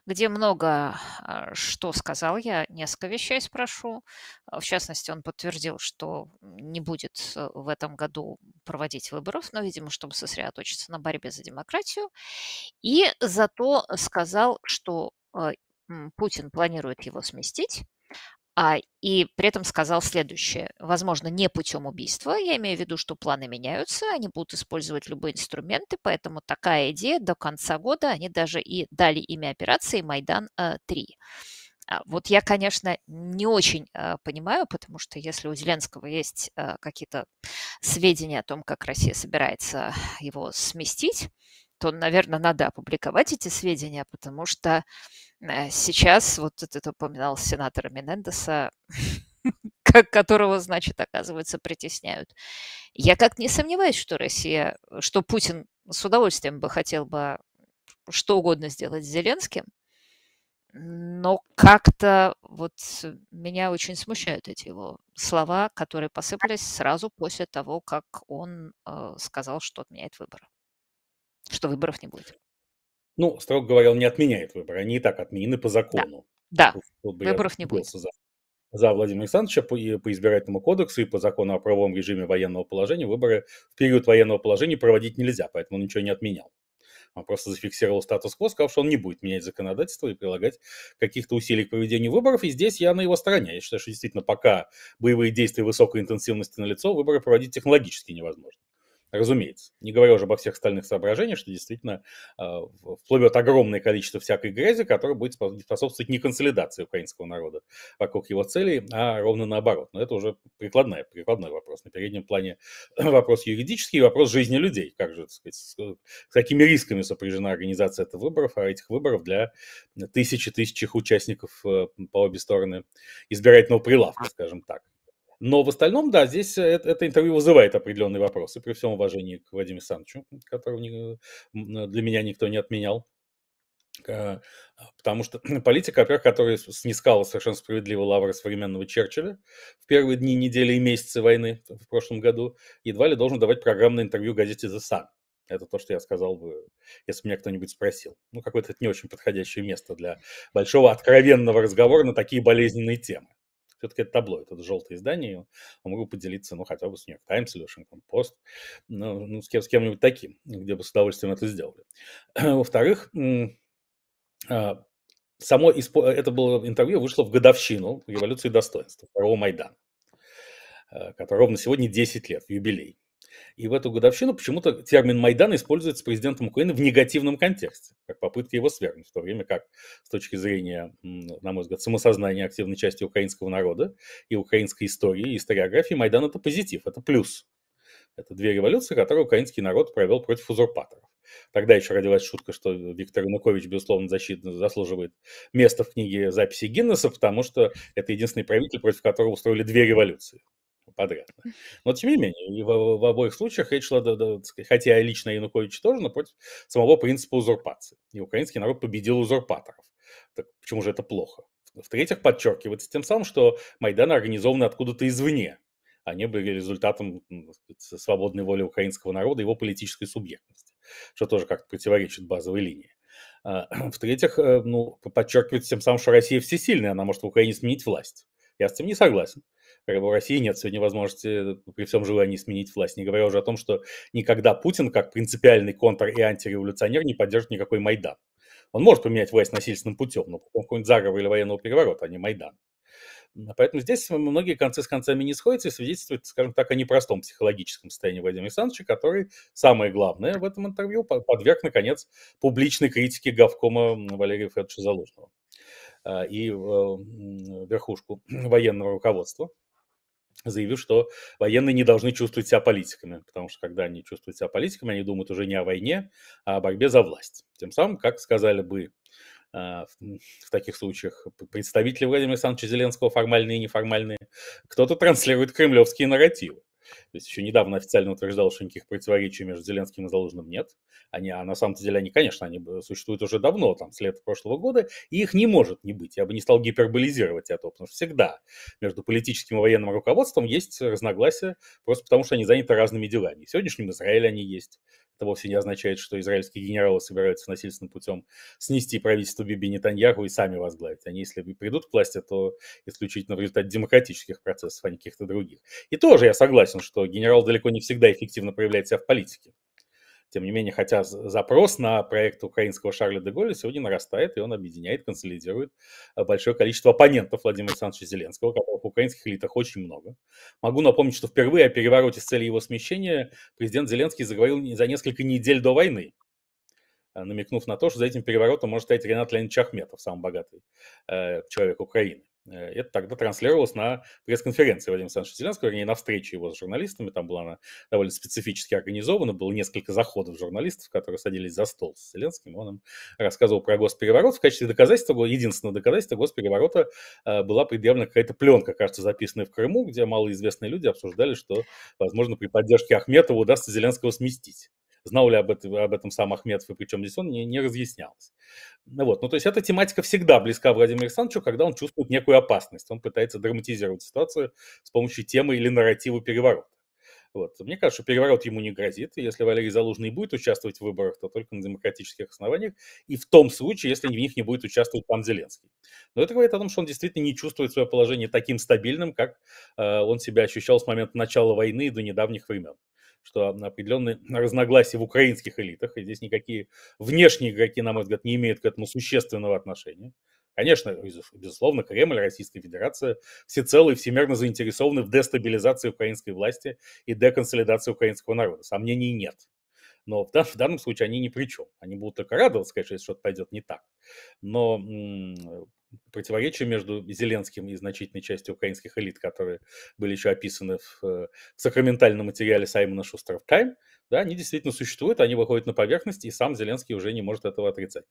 где много а, что сказал я, несколько вещей спрошу. А, в частности, он подтвердил, что не будет э, в этом году проводить выборов, но, видимо, чтобы сосредоточиться на борьбе за демократию. И зато сказал, что э, Путин планирует его сместить, а и при этом сказал следующее. Возможно, не путем убийства. Я имею в виду, что планы меняются, они будут использовать любые инструменты, поэтому такая идея до конца года, они даже и дали имя операции «Майдан-3». Э, а вот я, конечно, не очень э, понимаю, потому что если у Зеленского есть э, какие-то сведения о том, как Россия собирается его сместить, то, наверное, надо опубликовать эти сведения, потому что э, сейчас, вот это упоминал сенатора Менендеса, <laughs> которого, значит, оказывается, притесняют. Я как не сомневаюсь, что Россия, что Путин с удовольствием бы хотел бы что угодно сделать с Зеленским, но как-то вот меня очень смущают эти его слова, которые посыпались сразу после того, как он э, сказал, что отменяет выборы что выборов не будет. Ну, строго говоря, он не отменяет выборы. Они и так отменены по закону. Да, да. выборов не будет. За, за Владимира Александровича по, по избирательному кодексу и по закону о правовом режиме военного положения выборы в период военного положения проводить нельзя, поэтому он ничего не отменял. Он просто зафиксировал статус-кво, сказал, что он не будет менять законодательство и прилагать каких-то усилий к проведению выборов. И здесь я на его стороне. Я считаю, что действительно пока боевые действия высокой интенсивности налицо, выборы проводить технологически невозможно разумеется. Не говоря уже обо всех остальных соображениях, что действительно э, вплывет огромное количество всякой грязи, которая будет способствовать не консолидации украинского народа вокруг его целей, а ровно наоборот. Но это уже прикладная, прикладной вопрос. На переднем плане <clears throat> вопрос юридический, вопрос жизни людей. Как же, так сказать, с, какими рисками сопряжена организация этих выборов, а этих выборов для тысячи-тысяч участников э, по обе стороны избирательного прилавка, скажем так. Но в остальном, да, здесь э, это, это интервью вызывает определенные вопросы, при всем уважении к Владимиру Александровичу, которого не, э, для меня никто не отменял. Э, потому что <clears throat> политика, во-первых, которая снискала совершенно справедливо лавры современного Черчилля в первые дни, недели и месяцы войны в прошлом году, едва ли должен давать программное интервью газете «The Sun». Это то, что я сказал бы, если бы меня кто-нибудь спросил. Ну, какое-то это не очень подходящее место для большого откровенного разговора на такие болезненные темы. Все-таки это таблоид, это желтое издание. Я могу поделиться, ну, хотя бы с Нью-Йорк Таймс или Вашингтон ну, Пост, ну, с, кем, с кем-нибудь таким, где бы с удовольствием это сделали. <clears throat> Во-вторых, а, само исп... это было интервью вышло в годовщину революции достоинства, второго Майдана, а, который ровно сегодня 10 лет, юбилей. И в эту годовщину почему-то термин «Майдан» используется президентом Украины в негативном контексте, как попытка его свергнуть, в то время как с точки зрения, на мой взгляд, самосознания активной части украинского народа и украинской истории, и историографии, Майдан – это позитив, это плюс. Это две революции, которые украинский народ провел против узурпаторов. Тогда еще родилась шутка, что Виктор Янукович, безусловно, защитно заслуживает места в книге записи Гиннесса, потому что это единственный правитель, против которого устроили две революции подряд. Но тем не менее, в, в обоих случаях речь шла, да, да, хотя лично Янукович тоже, но против самого принципа узурпации. И украинский народ победил узурпаторов. Так почему же это плохо? В-третьих, подчеркивается тем самым, что Майдан организованы откуда-то извне. Они а были результатом сказать, свободной воли украинского народа, его политической субъектности, что тоже как-то противоречит базовой линии. А, <clears throat> в-третьих, э, ну, подчеркивается тем самым, что Россия всесильная, она может в Украине сменить власть. Я с этим не согласен как бы у России нет сегодня возможности э, при всем желании сменить власть. Не говоря уже о том, что никогда Путин, как принципиальный контр и антиреволюционер, не поддержит никакой Майдан. Он может поменять власть насильственным путем, но ну, какой нибудь заговор или военного переворота, а не Майдан. А поэтому здесь многие концы с концами не сходятся и свидетельствуют, скажем так, о непростом психологическом состоянии Владимира Александровича, который, самое главное в этом интервью, подверг, наконец, публичной критике Гавкома Валерия Федоровича Залужного а, и э, верхушку <clears throat> военного руководства заявив, что военные не должны чувствовать себя политиками, потому что когда они чувствуют себя политиками, они думают уже не о войне, а о борьбе за власть. Тем самым, как сказали бы а, в таких случаях представители Владимира Александровича Зеленского, формальные и неформальные, кто-то транслирует кремлевские нарративы. То есть еще недавно официально утверждал, что никаких противоречий между Зеленским и Залужным нет. Они, а на самом-то деле они, конечно, они существуют уже давно, там, с лета прошлого года, и их не может не быть. Я бы не стал гиперболизировать это, потому что всегда между политическим и военным руководством есть разногласия, просто потому что они заняты разными делами. И в сегодняшнем Израиле они есть, это вовсе не означает, что израильские генералы собираются насильственным путем снести правительство Биби Нетаньяху и сами возглавить. Они, если придут к власти, то исключительно в результате демократических процессов, а не каких-то других. И тоже я согласен, что генерал далеко не всегда эффективно проявляет себя в политике. Тем не менее, хотя запрос на проект украинского Шарля де Голля сегодня нарастает, и он объединяет, консолидирует э, большое количество оппонентов Владимира Александровича Зеленского, которых в украинских элитах очень много. Могу напомнить, что впервые о перевороте с целью его смещения президент Зеленский заговорил за несколько недель до войны э, намекнув на то, что за этим переворотом может стоять Ренат Леонидович Ахметов, самый богатый э, человек Украины. Э, это тогда транслировалось на пресс-конференции Владимира Александровича Зеленского, вернее, на встрече его с журналистами. Там была она довольно специфически организована. Было несколько заходов журналистов, которые садились за стол с Зеленским. Он им рассказывал про госпереворот. В качестве доказательства, единственного доказательства госпереворота э, была предъявлена какая-то пленка, кажется, записанная в Крыму, где малоизвестные люди обсуждали, что, возможно, при поддержке Ахметова удастся Зеленского сместить знал ли об, это, об этом сам Ахметов и причем здесь он, не, не разъяснялось. Ну вот. ну, то есть эта тематика всегда близка Владимиру Александровичу, когда он чувствует некую опасность. Он пытается драматизировать ситуацию с помощью темы или нарратива переворота. Вот. Мне кажется, что переворот ему не грозит. Если Валерий Залужный будет участвовать в выборах, то только на демократических основаниях. И в том случае, если в них не будет участвовать сам Зеленский. Но это говорит о том, что он действительно не чувствует свое положение таким стабильным, как э, он себя ощущал с момента начала войны до недавних времен что определенные <clears throat> разногласия в украинских элитах, и здесь никакие внешние игроки, на мой взгляд, не имеют к этому существенного отношения. Конечно, безусловно, Кремль, Российская Федерация всецело и всемерно заинтересованы в дестабилизации украинской власти и деконсолидации украинского народа. Сомнений нет. Но в, данном случае они ни при чем. Они будут только радоваться, конечно, если что-то пойдет не так. Но Противоречие между Зеленским и значительной частью украинских элит, которые были еще описаны в, э, в сакраментальном материале Саймона Шустера в «Тайм», да, они действительно существуют, они выходят на поверхность, и сам Зеленский уже не может этого отрицать.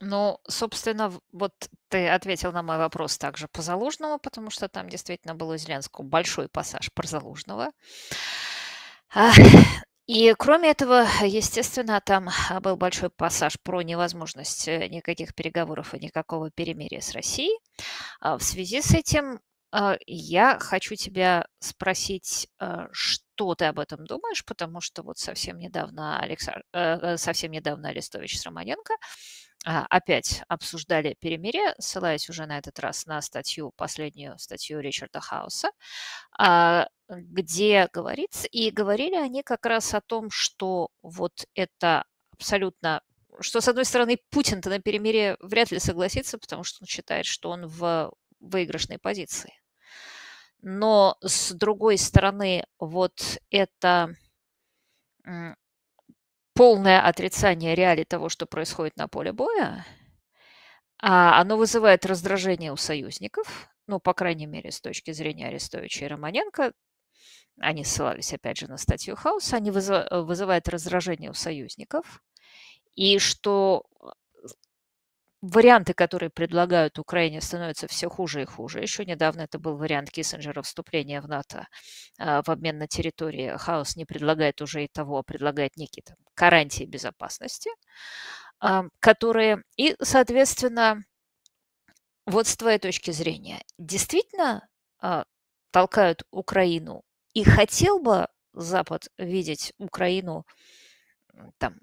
Ну, собственно, вот ты ответил на мой вопрос также по Залужному, потому что там действительно был у Зеленского большой пассаж про Залужного. И кроме этого, естественно, там а, был большой пассаж про невозможность э, никаких переговоров и никакого перемирия с Россией. А, в связи с этим а, я хочу тебя спросить, что ты об этом думаешь, потому что вот совсем недавно, Алекса... Э, э, совсем недавно Арестович с Романенко а, опять обсуждали перемирие, ссылаясь уже на этот раз на статью, последнюю статью Ричарда Хауса, а, где говорится, и говорили они как раз о том, что вот это абсолютно что, с одной стороны, Путин-то на перемирие вряд ли согласится, потому что он считает, что он в выигрышной позиции. Но, с другой стороны, вот это полное отрицание реалий того, что происходит на поле боя, а оно вызывает раздражение у союзников, ну, по крайней мере, с точки зрения Арестовича и Романенко, они ссылались, опять же, на статью Хауса, они вызывают раздражение у союзников, и что варианты, которые предлагают Украине, становятся все хуже и хуже. Еще недавно это был вариант Киссинджера вступления в НАТО а, в обмен на территории. Хаос не предлагает уже и того, а предлагает некие там, гарантии безопасности, а, которые... И, соответственно, вот с твоей точки зрения, действительно а, толкают Украину и хотел бы Запад видеть Украину там,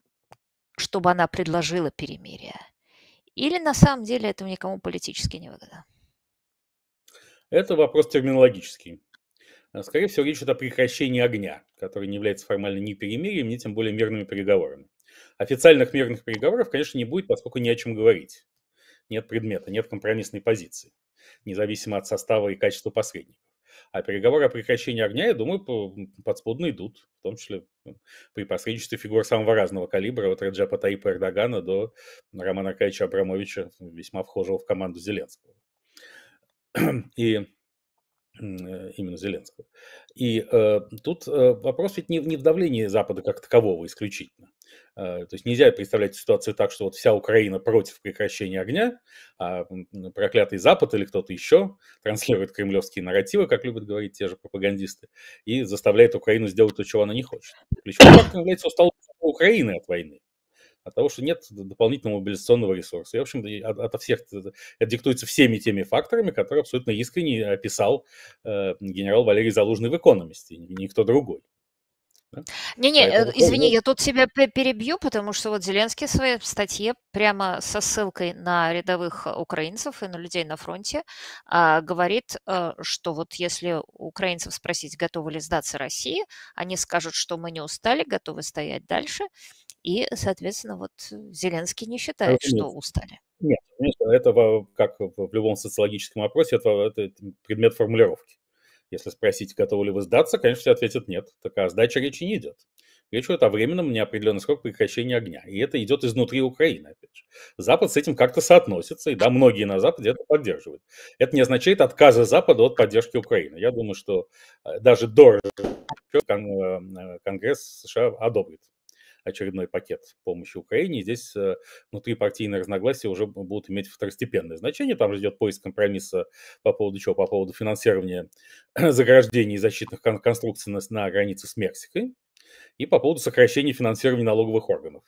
чтобы она предложила перемирие – или на самом деле это никому политически не выгодно? Это вопрос терминологический. Э, скорее всего, речь идет о прекращении огня, который не является формально ни перемирием, ни тем более мирными переговорами. Официальных мирных переговоров, конечно, не будет, поскольку не о чем говорить. Нет предмета, нет компромиссной позиции, независимо от состава и качества посредников. А переговоры о прекращении огня, я думаю, подспудно идут, в том числе при посредничестве фигур самого разного калибра, от Реджепа Таипа Эрдогана до Романа Аркадьевича Абрамовича, весьма вхожего в команду Зеленского. <clears throat> И э, именно Зеленского. И э, тут э, вопрос ведь не, не в давлении Запада как такового исключительно. Э, то есть нельзя представлять ситуацию так, что вот вся Украина против прекращения огня, а проклятый Запад или кто-то еще транслирует кремлевские нарративы, как любят говорить те же пропагандисты, и заставляет Украину сделать то, чего она не хочет. Ключевым фактором является усталость Украины от войны от того, что нет дополнительного мобилизационного ресурса. И, в общем, от, от всех э, э, это диктуется всеми теми факторами, которые абсолютно искренне описал э, генерал Валерий Залужный в «Экономисте», никто другой. Не-не, Поэтому... Э, извини, я тут тебя перебью, потому что вот Зеленский в своей статье прямо со ссылкой на рядовых э, украинцев и на людей на фронте а, говорит, э, что вот если украинцев спросить, готовы ли сдаться России, они скажут, что мы не устали, готовы стоять дальше, и, соответственно, вот Зеленский не а считает, а, что устали. Нет, конечно, это как в любом социологическом опросе, это, это предмет формулировки. Если спросить, готовы ли вы сдаться, конечно, все ответят нет. Так о сдаче речи не идет. Речь идет о временном неопределенный срок прекращения огня. И это идет изнутри Украины, опять же. Запад с этим как-то соотносится, и да, многие на Западе это поддерживают. Это не означает отказа Запада от поддержки Украины. Я думаю, что э, даже до э, Конгресс США одобрит очередной пакет помощи Украине. И здесь э, внутри партийные разногласия уже будут иметь второстепенное значение. Там ждет поиск компромисса по поводу чего? По поводу финансирования <clears throat> заграждений и защитных конструкций на, на границе с Мексикой и по поводу сокращения финансирования налоговых органов.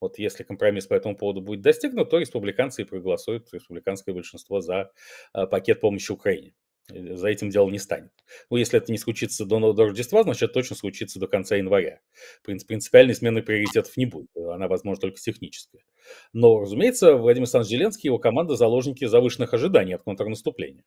Вот если компромисс по этому поводу будет достигнут, то республиканцы и проголосуют, республиканское большинство за э, пакет помощи Украине. Э, за этим дело не станет. Ну, если это не случится до, до Рождества, значит, точно случится до конца января. Принцип, принципиальной смены приоритетов не будет, э, она, возможно, только техническая. Но, разумеется, Владимир Александрович Зеленский и его команда заложники завышенных ожиданий от контрнаступления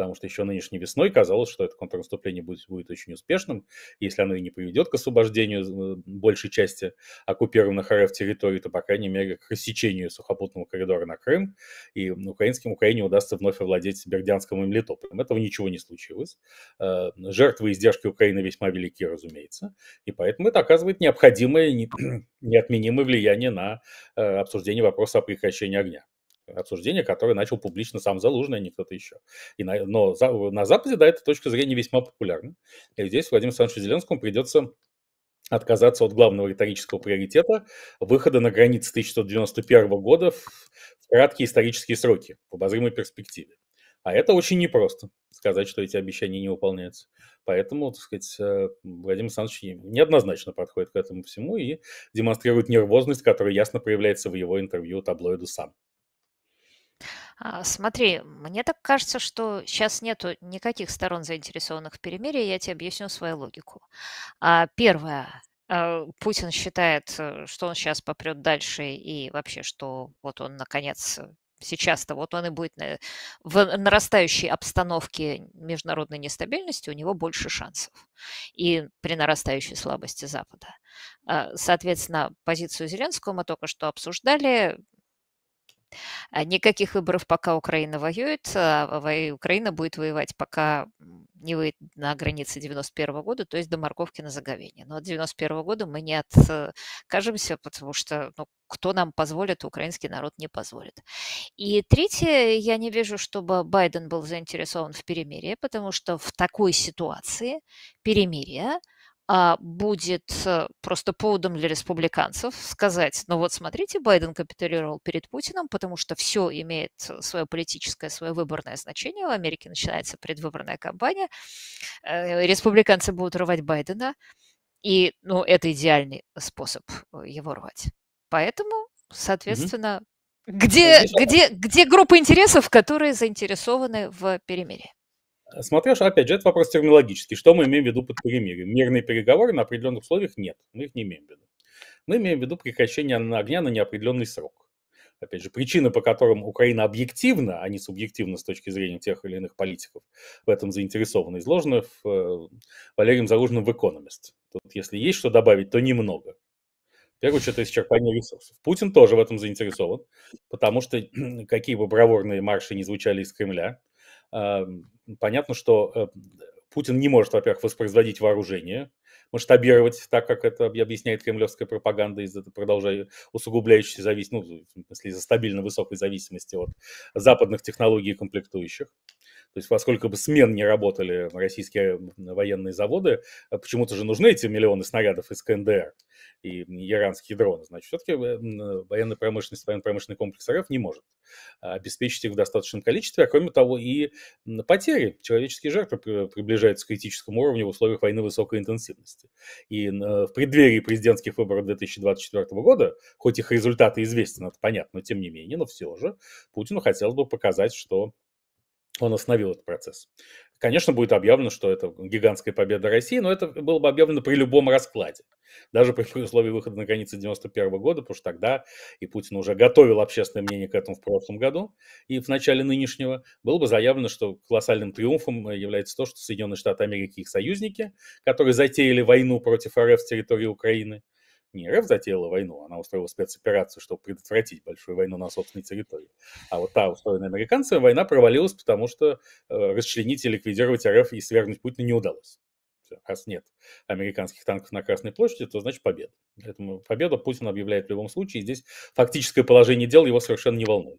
потому что еще нынешней весной казалось, что это контрнаступление будет, будет очень успешным, если оно и не приведет к освобождению э, большей части оккупированных РФ территорий, то, по крайней мере, к рассечению сухопутного коридора на Крым, и украинским Украине удастся вновь овладеть Бердянском и Мелитополем. Этого ничего не случилось. Э, жертвы и издержки Украины весьма велики, разумеется, и поэтому это оказывает необходимое, <clears throat> неотменимое влияние на э, обсуждение вопроса о прекращении огня обсуждение, которое начал публично сам Залужный, а не кто-то еще. И на, но за, на Западе, да, эта точка зрения весьма популярна. И здесь Владимиру Александровичу Зеленскому придется отказаться от главного риторического приоритета выхода на границы 1991 года в, в краткие исторические сроки, в обозримой перспективе. А это очень непросто, сказать, что эти обещания не выполняются. Поэтому, так сказать, э, Владимир Александрович неоднозначно подходит к этому всему и демонстрирует нервозность, которая ясно проявляется в его интервью таблоиду «Сам». А, смотри, мне так кажется, что сейчас нету никаких сторон заинтересованных в перемирии. Я тебе объясню свою логику. А, первое. А, Путин считает, э, что он сейчас попрет дальше и вообще, что вот он наконец э, сейчас-то вот он и будет на- в нарастающей обстановке международной нестабильности у него больше шансов и при нарастающей слабости Запада. Соответственно, позицию Зеленского мы только что обсуждали. А никаких выборов, пока Украина воюет. А, Украина будет воевать, пока не выйдет на границы 91 года, то есть до морковки на заговение. Но от 91 года мы не откажемся, потому что ну, кто нам позволит, украинский народ не позволит. И третье, я не вижу, чтобы Байден был заинтересован в перемирии, потому что в такой ситуации перемирие – а, будет э, просто поводом для республиканцев сказать, ну вот смотрите, Байден капитулировал перед Путиным, потому что все имеет свое политическое, свое выборное значение. В Америке начинается предвыборная кампания. Э, республиканцы будут рвать Байдена, и ну, это идеальный способ э, его рвать. Поэтому, соответственно, угу. где, где, где группа интересов, которые заинтересованы в перемирии? Смотришь, опять же, это вопрос терминологический. Что мы имеем в виду под перемирием? Мирные переговоры на определенных условиях нет, мы их не имеем в виду. Мы имеем в виду прекращение огня на неопределенный срок. Опять же, причины, по которым Украина объективно, а не субъективно с точки зрения тех или иных политиков, в этом заинтересована, изложены в, э, Валерием Залужным в «Экономист». Тут, если есть что добавить, то немного. В первую очередь, это исчерпание ресурсов. Путин тоже в этом заинтересован, потому что <clears throat> какие бы браворные марши не звучали из Кремля, а, понятно, что э, Путин не может, во-первых, воспроизводить вооружение, масштабировать так, как это объясняет кремлевская пропаганда из-за продолжая усугубляющейся зависимости, ну, в смысле, из-за стабильно высокой зависимости от западных технологий и комплектующих. То есть поскольку бы смен не работали российские военные заводы, а почему-то же нужны эти миллионы снарядов из КНДР и иранские дроны. Значит, все-таки э, военная промышленность, военно-промышленный комплекс РФ не может а, обеспечить их в достаточном количестве, а кроме того и потери, человеческие жертвы приближаются к критическому уровню в условиях войны высокой интенсивности. И э, в преддверии президентских выборов 2024 года, хоть их результаты известны, это понятно, но тем не менее, но все же Путину хотелось бы показать, что он остановил этот процесс. Конечно, будет объявлено, что это гигантская победа России, но это было бы объявлено при любом раскладе, даже при условии выхода на границы 91 года, потому что тогда и Путин уже готовил общественное мнение к этому в прошлом году и в начале нынешнего, было бы заявлено, что колоссальным триумфом является то, что Соединенные Штаты Америки и их союзники, которые затеяли войну против РФ с территории Украины – не РФ затеяла войну, она устроила спецоперацию, чтобы предотвратить большую войну на собственной территории. А вот та, устроенная американцами, война провалилась, потому что э, расчленить и ликвидировать РФ и свергнуть Путина не удалось раз нет американских танков на Красной площади, то значит победа. Поэтому победа Путин объявляет в любом случае. Здесь фактическое положение дел его совершенно не волнует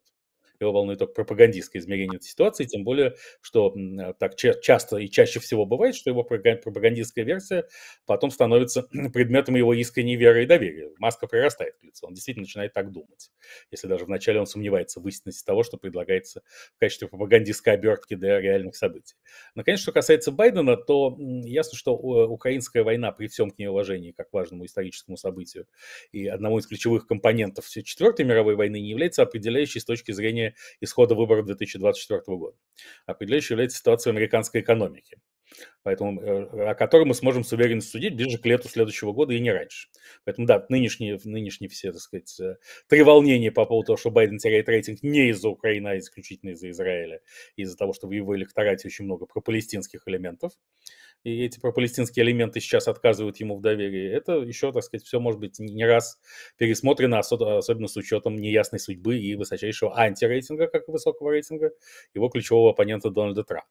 его волнует только пропагандистское измерение этой ситуации, тем более, что так часто и чаще всего бывает, что его пропагандистская версия потом становится <clears throat> предметом его искренней веры и доверия. Маска прирастает к лицу, он действительно начинает так думать, если даже вначале он сомневается в истинности того, что предлагается в качестве пропагандистской обертки для реальных событий. Но, конечно, что касается Байдена, то ясно, что э, украинская война при всем к ней уважении, как важному историческому событию и одному из ключевых компонентов Четвертой мировой войны не является определяющей с точки зрения исхода выборов 2024 года. Определяющей является ситуация американской экономики, поэтому, э, о которой мы сможем с уверенностью судить ближе к лету следующего года и не раньше. Поэтому, да, нынешние, нынешние все, так сказать, э, три волнения по поводу того, что Байден теряет рейтинг не из-за Украины, а исключительно из-за Израиля, из-за того, что в его электорате очень много пропалестинских элементов и эти пропалестинские элементы сейчас отказывают ему в доверии. Это еще, так сказать, все может быть не раз пересмотрено, особенно с учетом неясной судьбы и высочайшего антирейтинга, как и высокого рейтинга, его ключевого оппонента Дональда Трампа.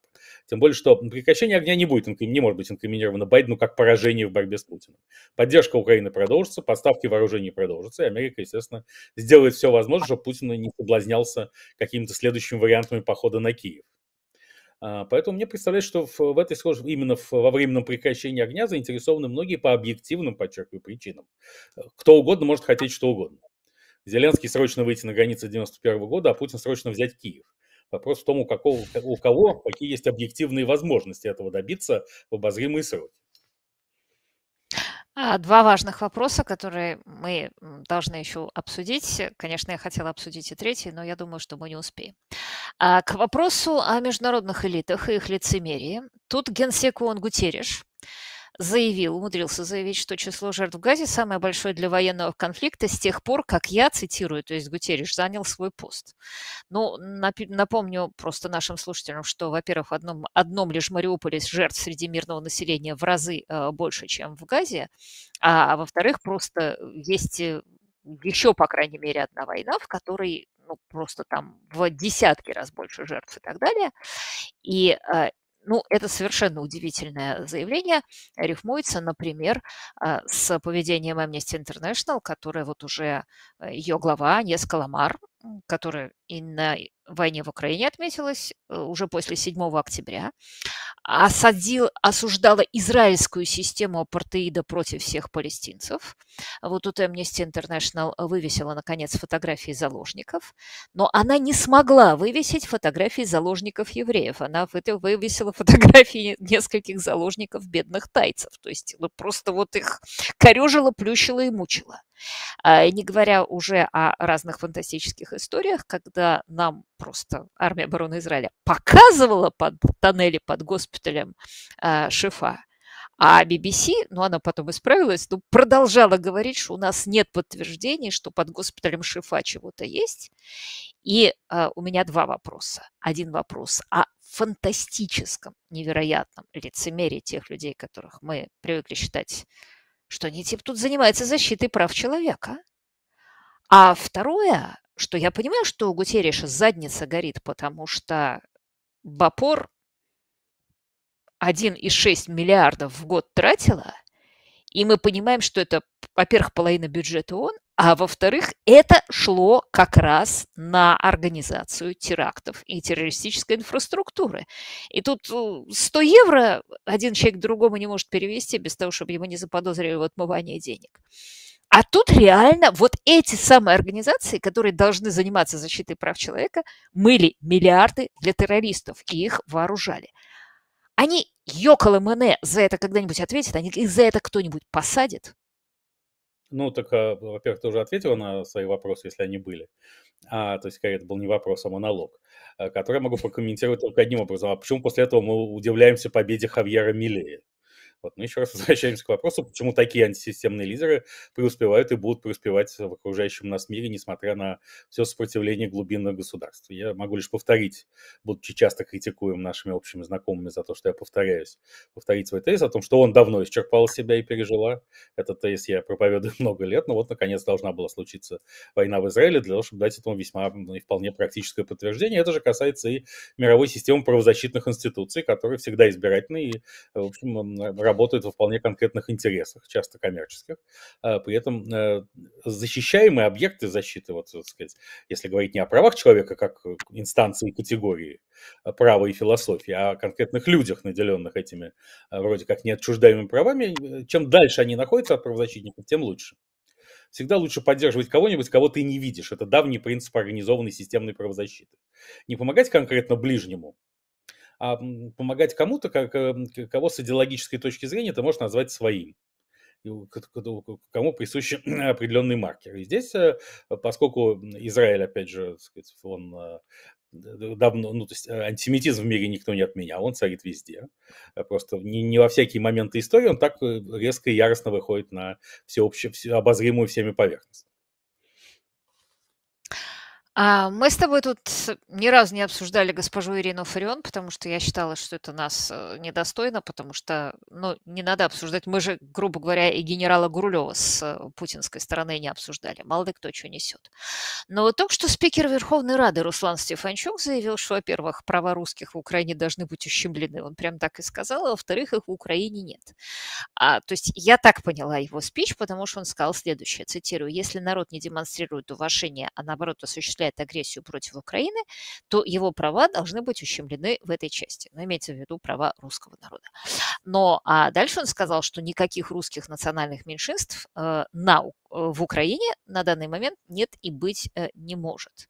Тем более, что прекращение огня не будет, не может быть инкриминировано Байдену как поражение в борьбе с Путиным. Поддержка Украины продолжится, поставки вооружений продолжатся, и Америка, естественно, сделает все возможное, чтобы Путин не соблазнялся какими-то следующими вариантами похода на Киев. А, поэтому мне представляется, что в, в этой сложности, именно в, во временном прекращении огня заинтересованы многие по объективным, подчеркиваю, причинам. Э, кто угодно может хотеть что угодно. Зеленский срочно выйти на границы 91 года, а Путин срочно взять Киев. Вопрос в том, у, какого, у кого какие есть объективные возможности этого добиться в обозримые сроки. А, два важных вопроса, которые мы должны еще обсудить. Конечно, я хотела обсудить и третий, но я думаю, что мы не успеем. А, к вопросу о международных элитах и их лицемерии. Тут генсек ООН Гутериш заявил, умудрился заявить, что число жертв в Газе самое большое для военного конфликта с тех пор, как я, цитирую, то есть Гутерриш, занял свой пост. Ну, напомню просто нашим слушателям, что, во-первых, в одном, одном лишь Мариуполе жертв среди мирного населения в разы э, больше, чем в Газе, а, а во-вторых, просто есть э, еще, по крайней мере, одна война, в которой ну, просто там в десятки раз больше жертв и так далее. И э, ну, это совершенно удивительное заявление, рифмуется, например, э, с поведением Amnesty International, которая вот уже э, ее глава Нес Каламар, который и на войне в Украине отметилась э, уже после 7 октября, осадил, осуждала израильскую систему апартеида против всех палестинцев. Вот тут Amnesty International вывесила, наконец, фотографии заложников, но она не смогла вывесить фотографии заложников евреев. Она вывесила фотографии нескольких заложников бедных тайцев. То есть ну, просто вот их корежила, плющила и мучила. А, не говоря уже о разных фантастических историях, когда нам просто армия обороны Израиля показывала под тоннели под госпиталем Шифа, а BBC, а ну она потом исправилась, ну, продолжала говорить, что у нас нет подтверждений, что под госпиталем Шифа чего-то есть. И а, у меня два вопроса. Один вопрос о фантастическом, невероятном лицемерии тех людей, которых мы привыкли считать что типа тут занимается защитой прав человека. А второе, что я понимаю, что у Гутерриша задница горит, потому что Бапор 1,6 миллиардов в год тратила, и мы понимаем, что это, во-первых, половина бюджета ООН, а во-вторых, это шло как раз на организацию терактов и террористической инфраструктуры. И тут 100 э, евро один человек другому не может перевести без того, чтобы его не заподозрили в отмывании денег. А тут реально вот эти самые организации, которые должны заниматься защитой прав человека, мыли миллиарды для террористов и их вооружали. Они Йокол МН за это когда-нибудь ответят, они их за это кто-нибудь посадит. Ну, так, а, во-первых, ты уже ответила на свои вопросы, если они были. А, то есть, скорее, это был не вопрос, а монолог, э, который я могу прокомментировать только одним образом. А почему после этого мы удивляемся победе Хавьера Милея? Вот. мы еще раз <laughs> возвращаемся к вопросу, почему такие антисистемные лидеры преуспевают и будут преуспевать в окружающем нас мире, несмотря на все сопротивление глубинных государств. Я могу лишь повторить, будучи часто критикуем нашими общими знакомыми за то, что я повторяюсь, повторить свой тезис о том, что он давно исчерпал себя и пережила. Этот тезис я проповедую <laughs> много лет, но вот, наконец, должна была случиться война в Израиле для того, чтобы дать этому весьма ну, и вполне практическое подтверждение. Это же касается и мировой системы правозащитных институций, которые всегда избирательны и, в общем, работают во вполне конкретных интересах, часто коммерческих. Э, при этом э, защищаемые объекты защиты, вот, так сказать, если говорить не о правах человека как э, инстанции и категории а права и философии, а о конкретных людях, наделенных этими вроде как неотчуждаемыми правами, чем дальше они находятся от правозащитников, тем лучше всегда лучше поддерживать кого-нибудь, кого ты не видишь. Это давний принцип организованной системной правозащиты. Не помогать конкретно ближнему, а помогать кому-то, как, кого с идеологической точки зрения ты можешь назвать своим кому присущи <clears throat> определенные маркеры. И здесь, э, поскольку Израиль, опять же, сказать, он э, давно, ну, то есть э, антисемитизм в мире никто не отменял, он царит везде. Просто не, не во всякие моменты истории он так резко и яростно выходит на всеобщую, все, обозримую всеми поверхность. А мы с тобой тут ни разу не обсуждали госпожу Ирину Фарион, потому что я считала, что это нас э, недостойно, потому что, ну, не надо обсуждать. Мы же, грубо говоря, и генерала Гурулева с э, путинской стороны не обсуждали. Мало ли кто что несет. Но вот только что спикер Верховной Рады Руслан Стефанчук заявил, что, во-первых, права русских в Украине должны быть ущемлены. Он прям так и сказал. А во-вторых, их в Украине нет. А, то есть я так поняла его спич, потому что он сказал следующее, цитирую, «Если народ не демонстрирует уважение, а наоборот осуществляет продолжает агрессию против Украины, то его права должны быть ущемлены в этой части. Но имеется в виду права русского народа. Но а дальше он сказал, что никаких русских национальных меньшинств э, на, э, в Украине на данный момент нет и быть э, не может.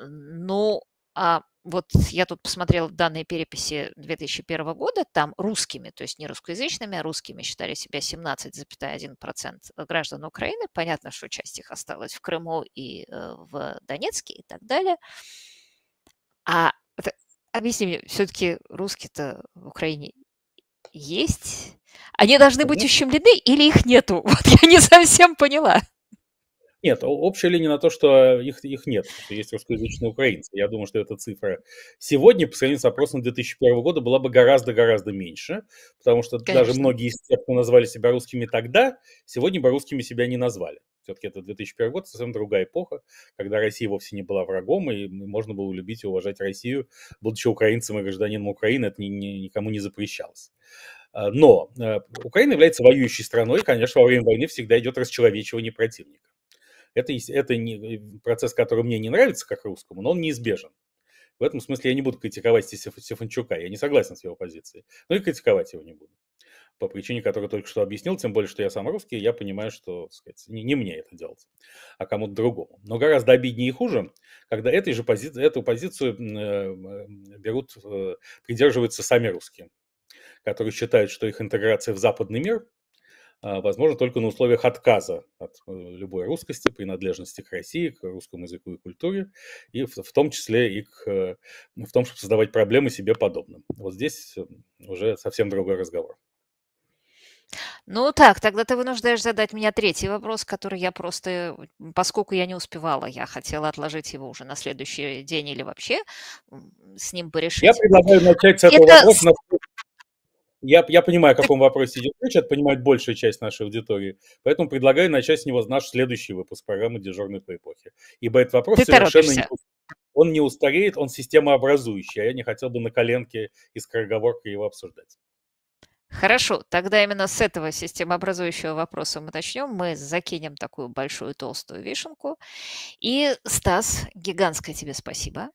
Ну, а вот я тут посмотрела данные переписи 2001 года, там русскими, то есть не русскоязычными, а русскими считали себя 17,1% граждан Украины. Понятно, что часть их осталась в Крыму и э, в Донецке и так далее. А объясни мне, все-таки русские-то в Украине есть? Они должны быть ущемлены или их нету? <laughs> Вот я не совсем поняла. Нет, общая линия на то, что их, их нет, что есть русскоязычные украинцы. Я думаю, что эта цифра сегодня по сравнению с опросом 2001 года была бы гораздо-гораздо меньше, потому что Конечно. даже многие из тех, кто назвали себя русскими тогда, сегодня бы русскими себя не назвали. Все-таки это 2001 год, совсем другая эпоха, когда Россия вовсе не была врагом, и можно было любить и уважать Россию, будучи украинцем и гражданином Украины, это ни, ни, никому не запрещалось. А, но э, Украина является воюющей страной, и, конечно, во время войны всегда идет расчеловечивание противника. Это, это не, э, процесс, который мне не нравится, как русскому, но он неизбежен. В этом смысле я не буду критиковать Стефанчука, я не согласен с его позицией. но и критиковать его не буду. По причине, которую только что объяснил, тем более, что я сам русский, я понимаю, что сказать, не, не мне это делать, а кому-то другому. Но гораздо обиднее и хуже, когда этой же пози... эту позицию э, э, берут, придерживаются сами русские, которые считают, что их интеграция в западный мир – а, возможно только на условиях отказа от э, любой русскости, принадлежности к России, к русскому языку и культуре, и в, в том числе и к, э, в том, чтобы создавать проблемы себе подобным. Вот здесь э, уже совсем другой разговор. Ну так, тогда ты вынуждаешь задать меня третий вопрос, который я просто, поскольку я не успевала, я хотела отложить его уже на следующий день или вообще с ним решить. Я предлагаю начать с этого это... вопроса, я, я понимаю, о каком вопросе идет речь, это понимает большая часть нашей аудитории. Поэтому предлагаю начать с него наш следующий выпуск программы «Дежурный по эпохе». Ибо этот вопрос Ты совершенно не, он не устареет, он системообразующий, а я не хотел бы на коленке и скороговоркой его обсуждать. Хорошо, тогда именно с этого системообразующего вопроса мы начнем. Мы закинем такую большую толстую вишенку. И, Стас, гигантское тебе спасибо.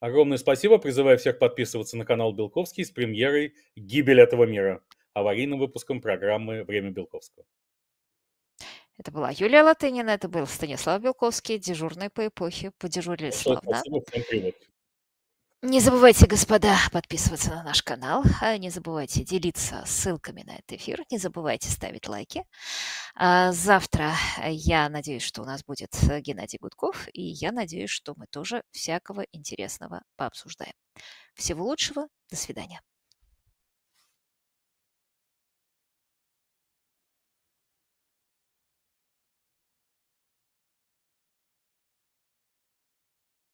Огромное спасибо. Призываю всех подписываться на канал Белковский с премьерой «Гибель этого мира» аварийным выпуском программы «Время Белковского». Это была Юлия Латынина, это был Станислав Белковский, дежурный по эпохе. Подежурили, Славно. Спасибо, всем привет. Не забывайте, господа, подписываться на наш канал. А не забывайте делиться ссылками на этот эфир. Не забывайте ставить лайки. А завтра э, я надеюсь, что у нас будет э, Геннадий Гудков. И я надеюсь, что мы тоже всякого интересного пообсуждаем. Всего лучшего. До свидания.